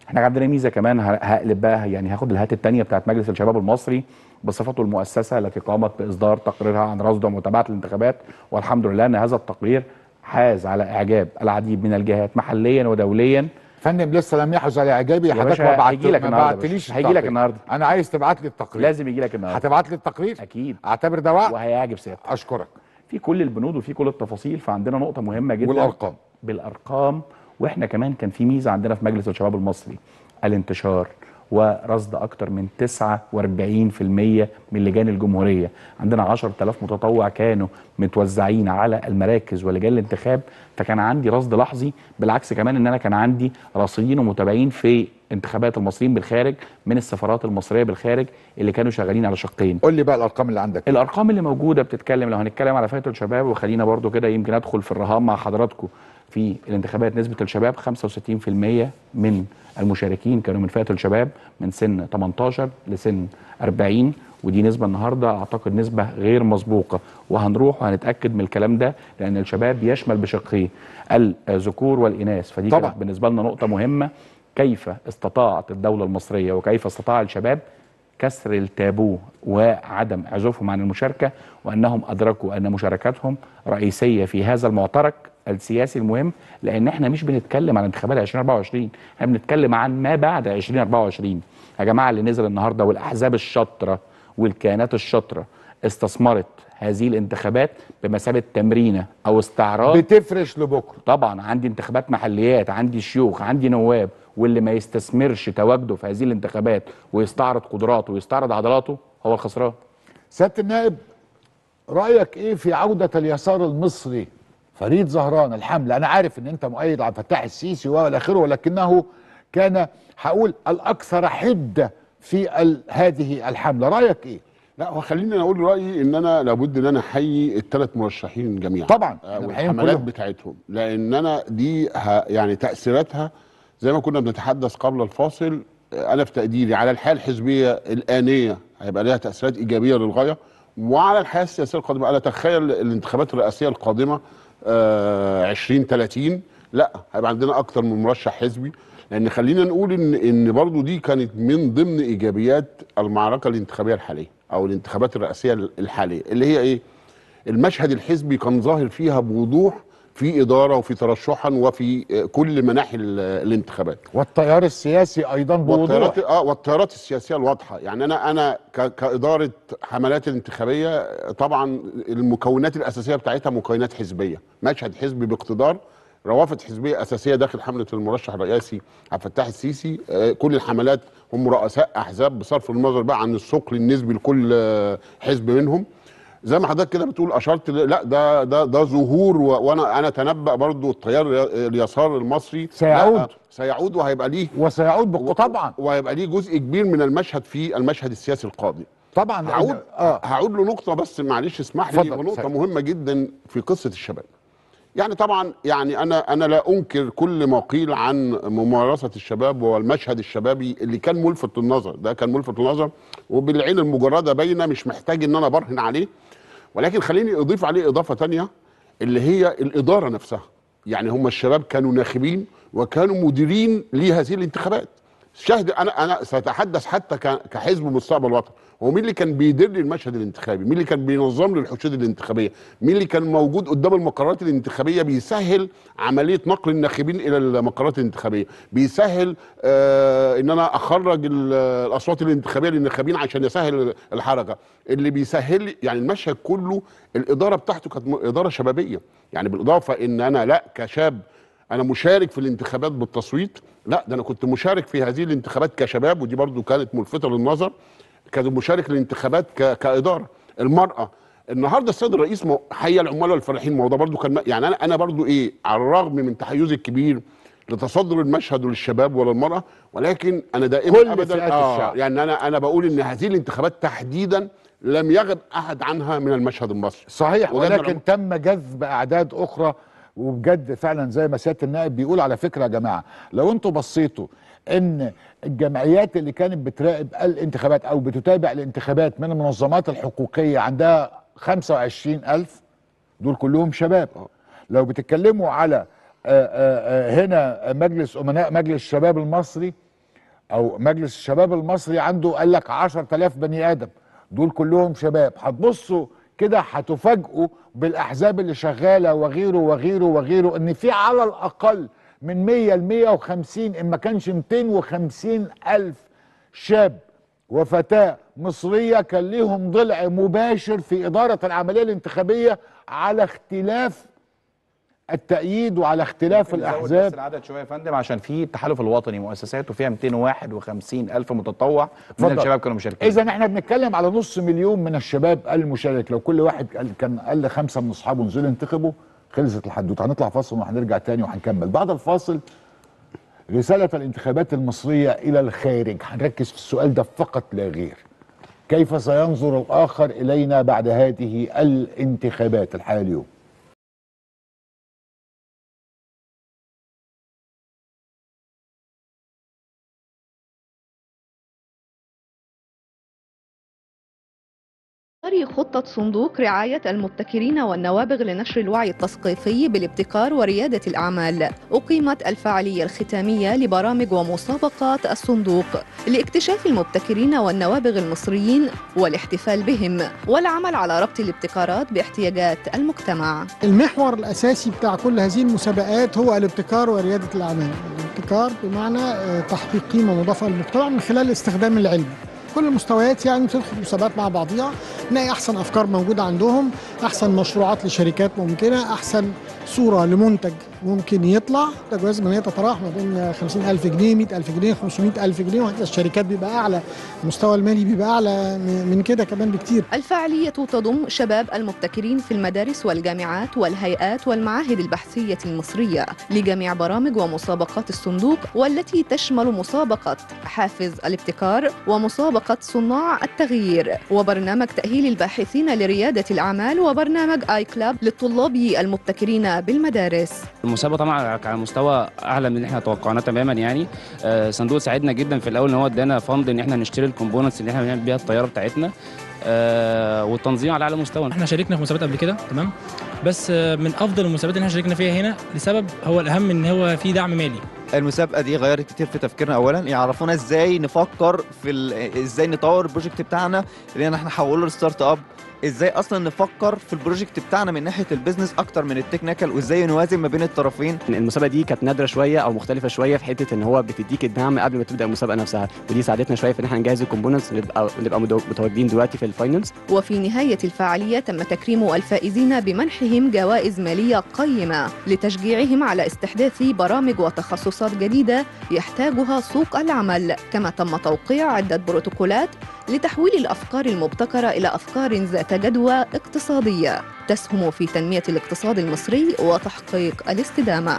احنا عندنا ميزة كمان هقلب بقى يعني هاخد الهات التانية بتاعت مجلس الشباب المصري بصفته المؤسسة التي قامت بإصدار تقريرها عن رصد ومتابعة الانتخابات والحمد لله أن هذا التقرير حاز على إعجاب العديد من الجهات محليا ودوليا فندم لسه لم يحز على اعجابي حضرتك ما بعتليش لك هيجي لك النهارده انا عايز تبعت لي التقرير لازم يجي لك النهارده هتبعت لي التقرير اكيد اعتبر ده وعد وهيعجب سيادتك اشكرك في كل البنود وفي كل التفاصيل فعندنا نقطه مهمه جدا والارقام بالارقام واحنا كمان كان في ميزه عندنا في مجلس الشباب المصري الانتشار ورصد اكتر من 49% من لجان الجمهوريه عندنا 10000 متطوع كانوا متوزعين على المراكز ولجان الانتخاب فكان عندي رصد لحظي بالعكس كمان ان انا كان عندي راصدين ومتابعين في انتخابات المصريين بالخارج من السفارات المصريه بالخارج اللي كانوا شغالين على شقين قول لي بقى الارقام اللي عندك الارقام اللي موجوده بتتكلم لو هنتكلم على فئه الشباب وخلينا برضو كده يمكن ادخل في الرهان مع حضراتكم في الانتخابات نسبه الشباب 65% من المشاركين كانوا من فئه الشباب من سن 18 لسن 40 ودي نسبه النهارده اعتقد نسبه غير مسبوقه وهنروح وهنتاكد من الكلام ده لان الشباب يشمل بشقيه الذكور والاناث فدي طبعا بالنسبه لنا نقطه مهمه كيف استطاعت الدولة المصرية وكيف استطاع الشباب كسر التابو وعدم عزوفهم عن المشاركة وأنهم أدركوا أن مشاركتهم رئيسية في هذا المعترك السياسي المهم لأن احنا مش بنتكلم عن انتخابات 2024 احنا بنتكلم عن ما بعد 2024 يا جماعة اللي نزل النهاردة والأحزاب الشاطرة والكيانات الشاطرة استثمرت هذه الانتخابات بمثابه تمرينه او استعراض بتفرش لبكره طبعا عندي انتخابات محليات عندي شيوخ عندي نواب واللي ما يستثمرش تواجده في هذه الانتخابات ويستعرض قدراته ويستعرض عضلاته هو الخسران سياده النائب رايك ايه في عوده اليسار المصري فريد زهران الحمله انا عارف ان انت مؤيد عبد الفتاح السيسي والى اخره ولكنه كان هقول الاكثر حده في هذه الحمله رايك ايه لا وخليني اقول رايي ان انا لابد ان انا احيي الثلاث مرشحين جميعا طبعا آه، والحملات بتاعتهم لان انا دي يعني تاثيراتها زي ما كنا بنتحدث قبل الفاصل انا في تقديري على الحياه الحزبيه الانيه هيبقى لها تاثيرات ايجابيه للغايه وعلى الحياه السياسيه القادمه انا اتخيل الانتخابات الرئاسيه القادمه 20 آه، 30 لا هيبقى عندنا اكثر من مرشح حزبي لان خلينا نقول ان ان برضه دي كانت من ضمن ايجابيات المعركه الانتخابيه الحاليه او الانتخابات الرئاسيه الحاليه اللي هي ايه؟ المشهد الحزبي كان ظاهر فيها بوضوح في اداره وفي ترشحا وفي آه، كل مناحي آه، الانتخابات والتيار السياسي ايضا بوضوح والتيارات اه والتيارات السياسيه الواضحه يعني انا انا كاداره حملات الانتخابيه طبعا المكونات الاساسيه بتاعتها مكونات حزبيه مشهد حزبي باقتدار روافد حزبيه اساسيه داخل حمله المرشح الرئاسي عبد الفتاح السيسي آه، كل الحملات هم رؤساء احزاب بصرف النظر بقى عن الثقل النسبي لكل حزب منهم زي ما حضرتك كده بتقول اشرت لا ده ده ده ظهور وانا انا تنبأ برضو التيار اليسار المصري سيعود سيعود وهيبقى ليه وسيعود بقوه طبعا وهيبقى ليه جزء كبير من المشهد في المشهد السياسي القادم طبعا هعود آه. هعود لنقطه بس معلش اسمح لي نقطه سيد. مهمه جدا في قصه الشباب يعني طبعا يعني انا انا لا انكر كل ما قيل عن ممارسه الشباب والمشهد الشبابي اللي كان ملفت للنظر ده كان ملفت للنظر وبالعين المجرده باينه مش محتاج ان انا برهن عليه ولكن خليني اضيف عليه اضافه تانية اللي هي الاداره نفسها يعني هم الشباب كانوا ناخبين وكانوا مديرين لهذه الانتخابات شهد انا انا ساتحدث حتى كحزب مستقبل وطن هو مين اللي كان بيدير لي المشهد الانتخابي مين اللي كان بينظم لي الحشود الانتخابيه مين اللي كان موجود قدام المقرات الانتخابيه بيسهل عمليه نقل الناخبين الى المقرات الانتخابيه بيسهل آه ان انا اخرج الاصوات الانتخابيه للناخبين عشان يسهل الحركه اللي بيسهل لي يعني المشهد كله الاداره بتاعته كانت اداره شبابيه يعني بالاضافه ان انا لا كشاب انا مشارك في الانتخابات بالتصويت لا ده انا كنت مشارك في هذه الانتخابات كشباب ودي برضو كانت ملفته للنظر كان مشارك ك... كاداره المراه النهارده السيد الرئيس حي العمال والفلاحين ما هو ده برضه كان يعني انا انا برضه ايه على الرغم من تحيزي الكبير لتصدر المشهد للشباب ولا المراه ولكن انا دائما كل ابدا آه يعني انا انا بقول ان هذه الانتخابات تحديدا لم يغب احد عنها من المشهد المصري صحيح ولكن تم جذب اعداد اخرى وبجد فعلا زي ما سياده النائب بيقول على فكره يا جماعه لو انتم بصيتوا ان الجمعيات اللي كانت بتراقب الانتخابات او بتتابع الانتخابات من المنظمات الحقوقيه عندها 25000 دول كلهم شباب آه. لو بتتكلموا على آه، آه، هنا مجلس امناء مجلس الشباب المصري او مجلس الشباب المصري عنده قال لك 10000 بني ادم دول كلهم شباب هتبصوا كده هتفاجئوا بالاحزاب اللي شغاله وغيره وغيره وغيره ان في على الاقل من 100 ل 150 ان ما كانش 250 الف شاب وفتاه مصريه كان ليهم ضلع مباشر في اداره العمليه الانتخابيه على اختلاف التأييد وعلى اختلاف الأحزاب بس العدد شوية يا فندم عشان في التحالف الوطني مؤسساته فيها 251 ألف متطوع من الشباب كانوا مشاركين إذا احنا بنتكلم على نص مليون من الشباب المشارك لو كل واحد قال كان قال خمسة من أصحابه نزلوا انتخبوا خلصت الحدوتة هنطلع فاصل وهنرجع تاني وهنكمل بعد الفاصل رسالة الانتخابات المصرية إلى الخارج هنركز في السؤال ده فقط لا غير كيف سينظر الآخر إلينا بعد هذه الانتخابات الحالية اليوم خطة صندوق رعاية المبتكرين والنوابغ لنشر الوعي التثقيفي بالابتكار وريادة الأعمال أقيمت الفعالية الختامية لبرامج ومسابقات الصندوق لاكتشاف المبتكرين والنوابغ المصريين والاحتفال بهم والعمل على ربط الابتكارات باحتياجات المجتمع المحور الأساسي بتاع كل هذه المسابقات هو الابتكار وريادة الأعمال الابتكار بمعنى آه، تحقيق قيمة مضافة للمجتمع من خلال استخدام العلم كل المستويات يعني بتدخل مسابقات مع بعضيها نلاقي احسن افكار موجوده عندهم احسن مشروعات لشركات ممكنه احسن صورة لمنتج ممكن يطلع منتج لازم ان هي تتراوح ما بين 50000 جنيه 100000 جنيه 500000 جنيه وهكذا الشركات بيبقى اعلى المستوى المالي بيبقى اعلى من كده كمان بكتير الفعالية تضم شباب المبتكرين في المدارس والجامعات والهيئات والمعاهد البحثية المصرية لجميع برامج ومسابقات الصندوق والتي تشمل مسابقة حافز الابتكار ومسابقة صناع التغيير وبرنامج تأهيل الباحثين لريادة الأعمال وبرنامج آي كلاب للطلاب المبتكرين بالمدارس المسابقة طبعا على مستوى أعلى من اللي احنا توقعناه تماما يعني آه، صندوق ساعدنا جدا في الأول إن هو ادانا فند إن احنا نشتري الكومبوننتس اللي احنا بنعمل بيها الطيارة بتاعتنا آه، والتنظيم على اعلى مستوى احنا شاركنا في مسابقات قبل كده تمام بس آه، من افضل المسابقات اللي احنا شاركنا فيها هنا لسبب هو الاهم ان هو في دعم مالي المسابقه دي غيرت كتير في تفكيرنا اولا يعرفونا ازاي نفكر في ازاي نطور البروجكت بتاعنا لان احنا حوله لستارت اب ازاي اصلا نفكر في البروجكت بتاعنا من ناحيه البيزنس اكتر من التكنيكال وازاي نوازن ما بين الطرفين المسابقه دي كانت نادره شويه او مختلفه شويه في حته ان هو بتديك الدعم قبل ما تبدا المسابقه نفسها ودي ساعدتنا شويه في ان احنا نجهز الكومبوننتس ونبقى نبقى متواجدين دلوقتي في الفاينلز وفي نهايه الفعاليه تم تكريم الفائزين بمنحهم جوائز ماليه قيمه لتشجيعهم على استحداث برامج وتخصصات جديده يحتاجها سوق العمل كما تم توقيع عده بروتوكولات لتحويل الافكار المبتكره الى افكار ذاتيه جدوى اقتصادية تسهم في تنمية الاقتصاد المصري وتحقيق الاستدامة.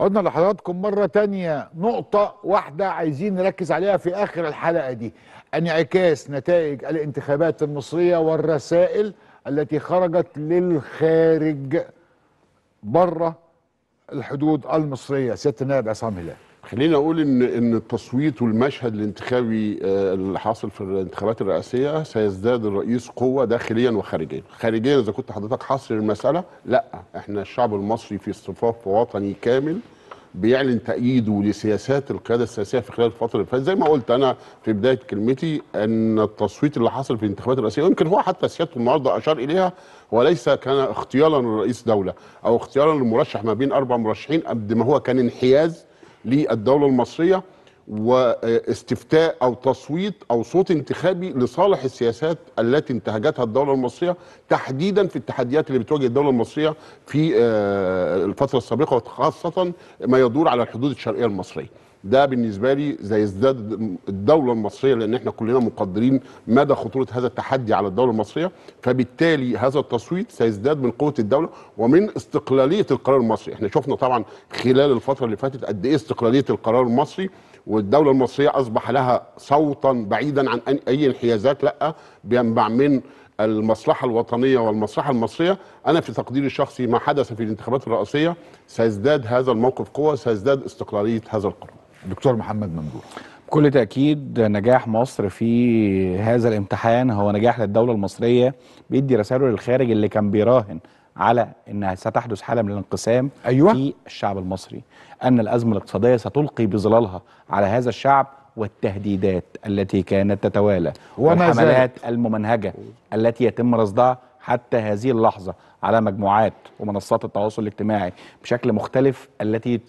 عدنا لحضراتكم مرة تانية نقطة واحدة عايزين نركز عليها في آخر الحلقة دي انعكاس نتائج الانتخابات المصرية والرسائل التي خرجت للخارج بره الحدود المصرية سيادة النائب عصام هلال خلينا اقول ان ان التصويت والمشهد الانتخابي آه، اللي حاصل في الانتخابات الرئاسيه سيزداد الرئيس قوه داخليا وخارجيا، خارجيا اذا كنت حضرتك حاصر المساله لا احنا الشعب المصري في اصطفاف وطني كامل بيعلن تأييده لسياسات القيادة السياسية في خلال الفترة اللي فاتت زي ما قلت أنا في بداية كلمتي أن التصويت اللي حصل في الانتخابات الرئاسية ويمكن هو حتى سيادته النهاردة أشار إليها وليس كان اختيارا لرئيس دولة أو اختيارا لمرشح ما بين أربع مرشحين قد ما هو كان انحياز للدوله المصريه واستفتاء او تصويت او صوت انتخابي لصالح السياسات التي انتهجتها الدوله المصريه تحديدا في التحديات اللي بتواجه الدوله المصريه في آه، الفتره السابقه وخاصه ما يدور على الحدود الشرقيه المصريه. ده بالنسبه لي زي ازداد الدوله المصريه لان احنا كلنا مقدرين مدى خطوره هذا التحدي على الدوله المصريه فبالتالي هذا التصويت سيزداد من قوه الدوله ومن استقلاليه القرار المصري احنا شفنا طبعا خلال الفتره اللي فاتت قد ايه استقلاليه القرار المصري والدوله المصريه اصبح لها صوتا بعيدا عن اي انحيازات لا بينبع من المصلحة الوطنية والمصلحة المصرية أنا في تقديري الشخصي ما حدث في الانتخابات الرئاسية سيزداد هذا الموقف قوة سيزداد استقلالية هذا القرار دكتور محمد ممدوح بكل تأكيد نجاح مصر في هذا الامتحان هو نجاح للدولة المصرية بيدي رسالة للخارج اللي كان بيراهن على أنها ستحدث حالة من الانقسام أيوة. في الشعب المصري أن الأزمة الاقتصادية ستلقي بظلالها على هذا الشعب والتهديدات التي كانت تتوالى والحملات الممنهجة التي يتم رصدها حتى هذه اللحظة على مجموعات ومنصات التواصل الاجتماعي بشكل مختلف التي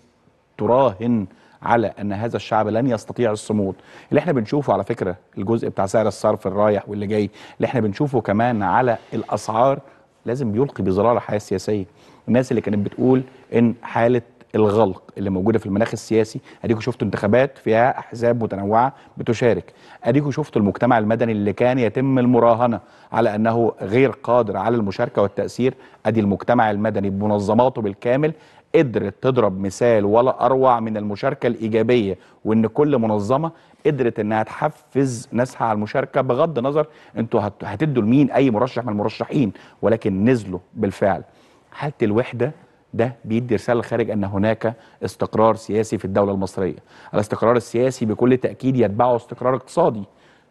تراهن على ان هذا الشعب لن يستطيع الصمود اللي احنا بنشوفه على فكره الجزء بتاع سعر الصرف الرايح واللي جاي اللي احنا بنشوفه كمان على الاسعار لازم يلقي بظلال الحياه السياسيه الناس اللي كانت بتقول ان حاله الغلق اللي موجوده في المناخ السياسي اديكوا شفتوا انتخابات فيها احزاب متنوعه بتشارك اديكوا شفتوا المجتمع المدني اللي كان يتم المراهنه على انه غير قادر على المشاركه والتاثير ادي المجتمع المدني بمنظماته بالكامل قدرت تضرب مثال ولا اروع من المشاركه الايجابيه وان كل منظمه قدرت انها تحفز ناسها على المشاركه بغض النظر انتوا هتدوا لمين اي مرشح من المرشحين ولكن نزلوا بالفعل حاله الوحده ده بيدي رساله للخارج ان هناك استقرار سياسي في الدوله المصريه الاستقرار السياسي بكل تاكيد يتبعه استقرار اقتصادي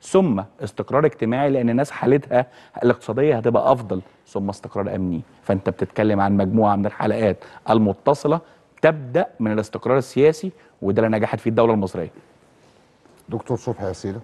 ثم استقرار اجتماعي لان الناس حالتها الاقتصاديه هتبقى افضل ثم استقرار امني فانت بتتكلم عن مجموعه من الحلقات المتصله تبدا من الاستقرار السياسي وده اللي نجحت فيه الدوله المصريه دكتور صبحي اسئله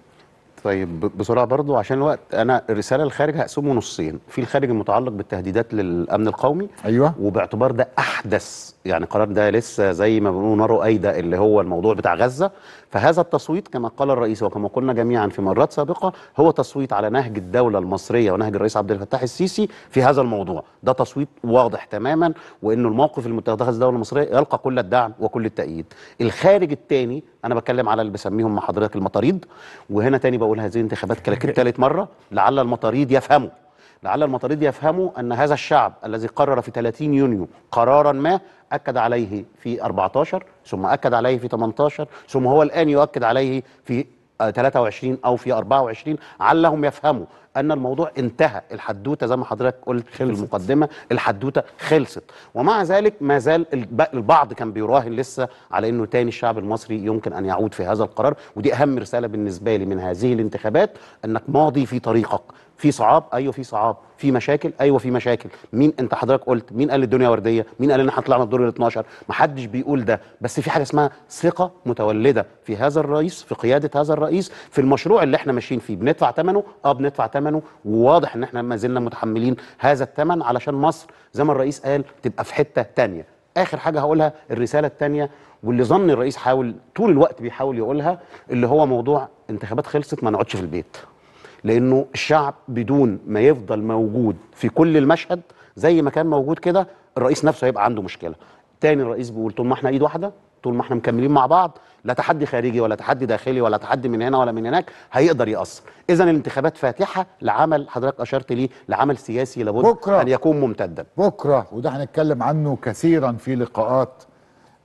طيب بسرعه برضو عشان الوقت انا الرساله الخارج هقسمه نصين في الخارج المتعلق بالتهديدات للامن القومي ايوه وباعتبار ده احدث يعني قرار ده لسه زي ما بنقول نارو ايده اللي هو الموضوع بتاع غزه فهذا التصويت كما قال الرئيس وكما قلنا جميعا في مرات سابقة هو تصويت على نهج الدولة المصرية ونهج الرئيس عبد الفتاح السيسي في هذا الموضوع ده تصويت واضح تماما وأنه الموقف المتخذ متخذه الدولة المصرية يلقى كل الدعم وكل التأييد الخارج الثاني أنا بتكلم على اللي بسميهم مع حضرتك المطاريد وهنا تاني بقول هذه انتخابات كلاكيت ثالث مرة لعل المطاريد يفهموا لعل المطاريد يفهموا أن هذا الشعب الذي قرر في 30 يونيو قرارا ما أكد عليه في 14 ثم أكد عليه في 18 ثم هو الآن يؤكد عليه في 23 آه، أو في 24 علهم يفهموا أن الموضوع انتهى الحدوتة زي ما حضرتك قلت خلصت. في المقدمة الحدوتة خلصت ومع ذلك ما زال البعض كان بيراهن لسه على أنه تاني الشعب المصري يمكن أن يعود في هذا القرار ودي أهم رسالة بالنسبة لي من هذه الانتخابات أنك ماضي في طريقك في صعاب ايوه في صعاب في مشاكل ايوه في مشاكل مين انت حضرتك قلت مين قال الدنيا ورديه مين قال ان احنا طلعنا الدور ال 12 محدش بيقول ده بس في حاجه اسمها ثقه متولده في هذا الرئيس في قياده هذا الرئيس في المشروع اللي احنا ماشيين فيه بندفع ثمنه اه بندفع ثمنه وواضح ان احنا ما زلنا متحملين هذا الثمن علشان مصر زي ما الرئيس قال تبقى في حته ثانيه اخر حاجه هقولها الرساله الثانيه واللي ظن الرئيس حاول طول الوقت بيحاول يقولها اللي هو موضوع انتخابات خلصت ما نقعدش في البيت لانه الشعب بدون ما يفضل موجود في كل المشهد زي ما كان موجود كده الرئيس نفسه هيبقى عنده مشكله تاني الرئيس بيقول طول ما احنا ايد واحده طول ما احنا مكملين مع بعض لا تحدي خارجي ولا تحدي داخلي ولا تحدي من هنا ولا من هناك هيقدر يأثر اذا الانتخابات فاتحه لعمل حضرتك اشرت ليه لعمل سياسي لابد بكرة ان يكون ممتدا بكره وده هنتكلم عنه كثيرا في لقاءات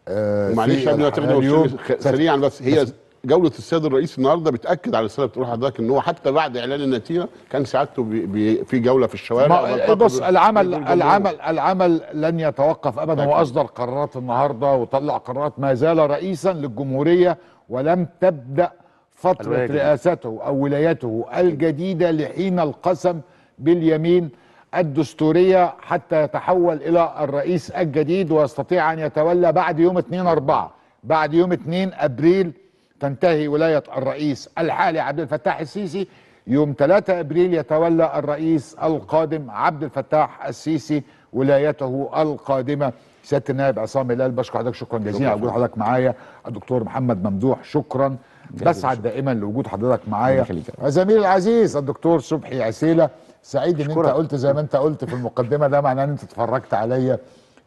آه معلش قبل ما تاخد سريعا بس هي بس جوله السيد الرئيس النهارده بتاكد على الرساله بتقول حضرتك ان هو حتى بعد اعلان النتيجه كان سعادته بي بي في جوله في الشوارع بص العمل العمل العمل لن يتوقف ابدا هو اصدر قرارات النهارده وطلع قرارات ما زال رئيسا للجمهوريه ولم تبدا فتره رئاسته او ولايته الجديده لحين القسم باليمين الدستورية حتى يتحول إلى الرئيس الجديد ويستطيع أن يتولى بعد يوم 2 أربعة بعد يوم 2 أبريل تنتهي ولاية الرئيس الحالي عبد الفتاح السيسي يوم 3 ابريل يتولى الرئيس القادم عبد الفتاح السيسي ولايته القادمه سياده النائب عصام هلال بشكر حضرتك شكرا جزيلا على وجود حضرتك معايا الدكتور محمد ممدوح شكرا بسعد دائما لوجود حضرتك معايا زميلي العزيز الدكتور صبحي عسيله سعيد ان انت قلت زي ما انت قلت في المقدمه ده معناه ان انت اتفرجت عليا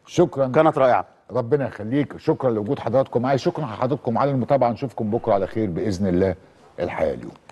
شكرا كانت رائعه ربنا يخليك شكرا لوجود حضراتكم معايا شكرا لحضراتكم على المتابعه نشوفكم بكره على خير باذن الله الحياه اليوم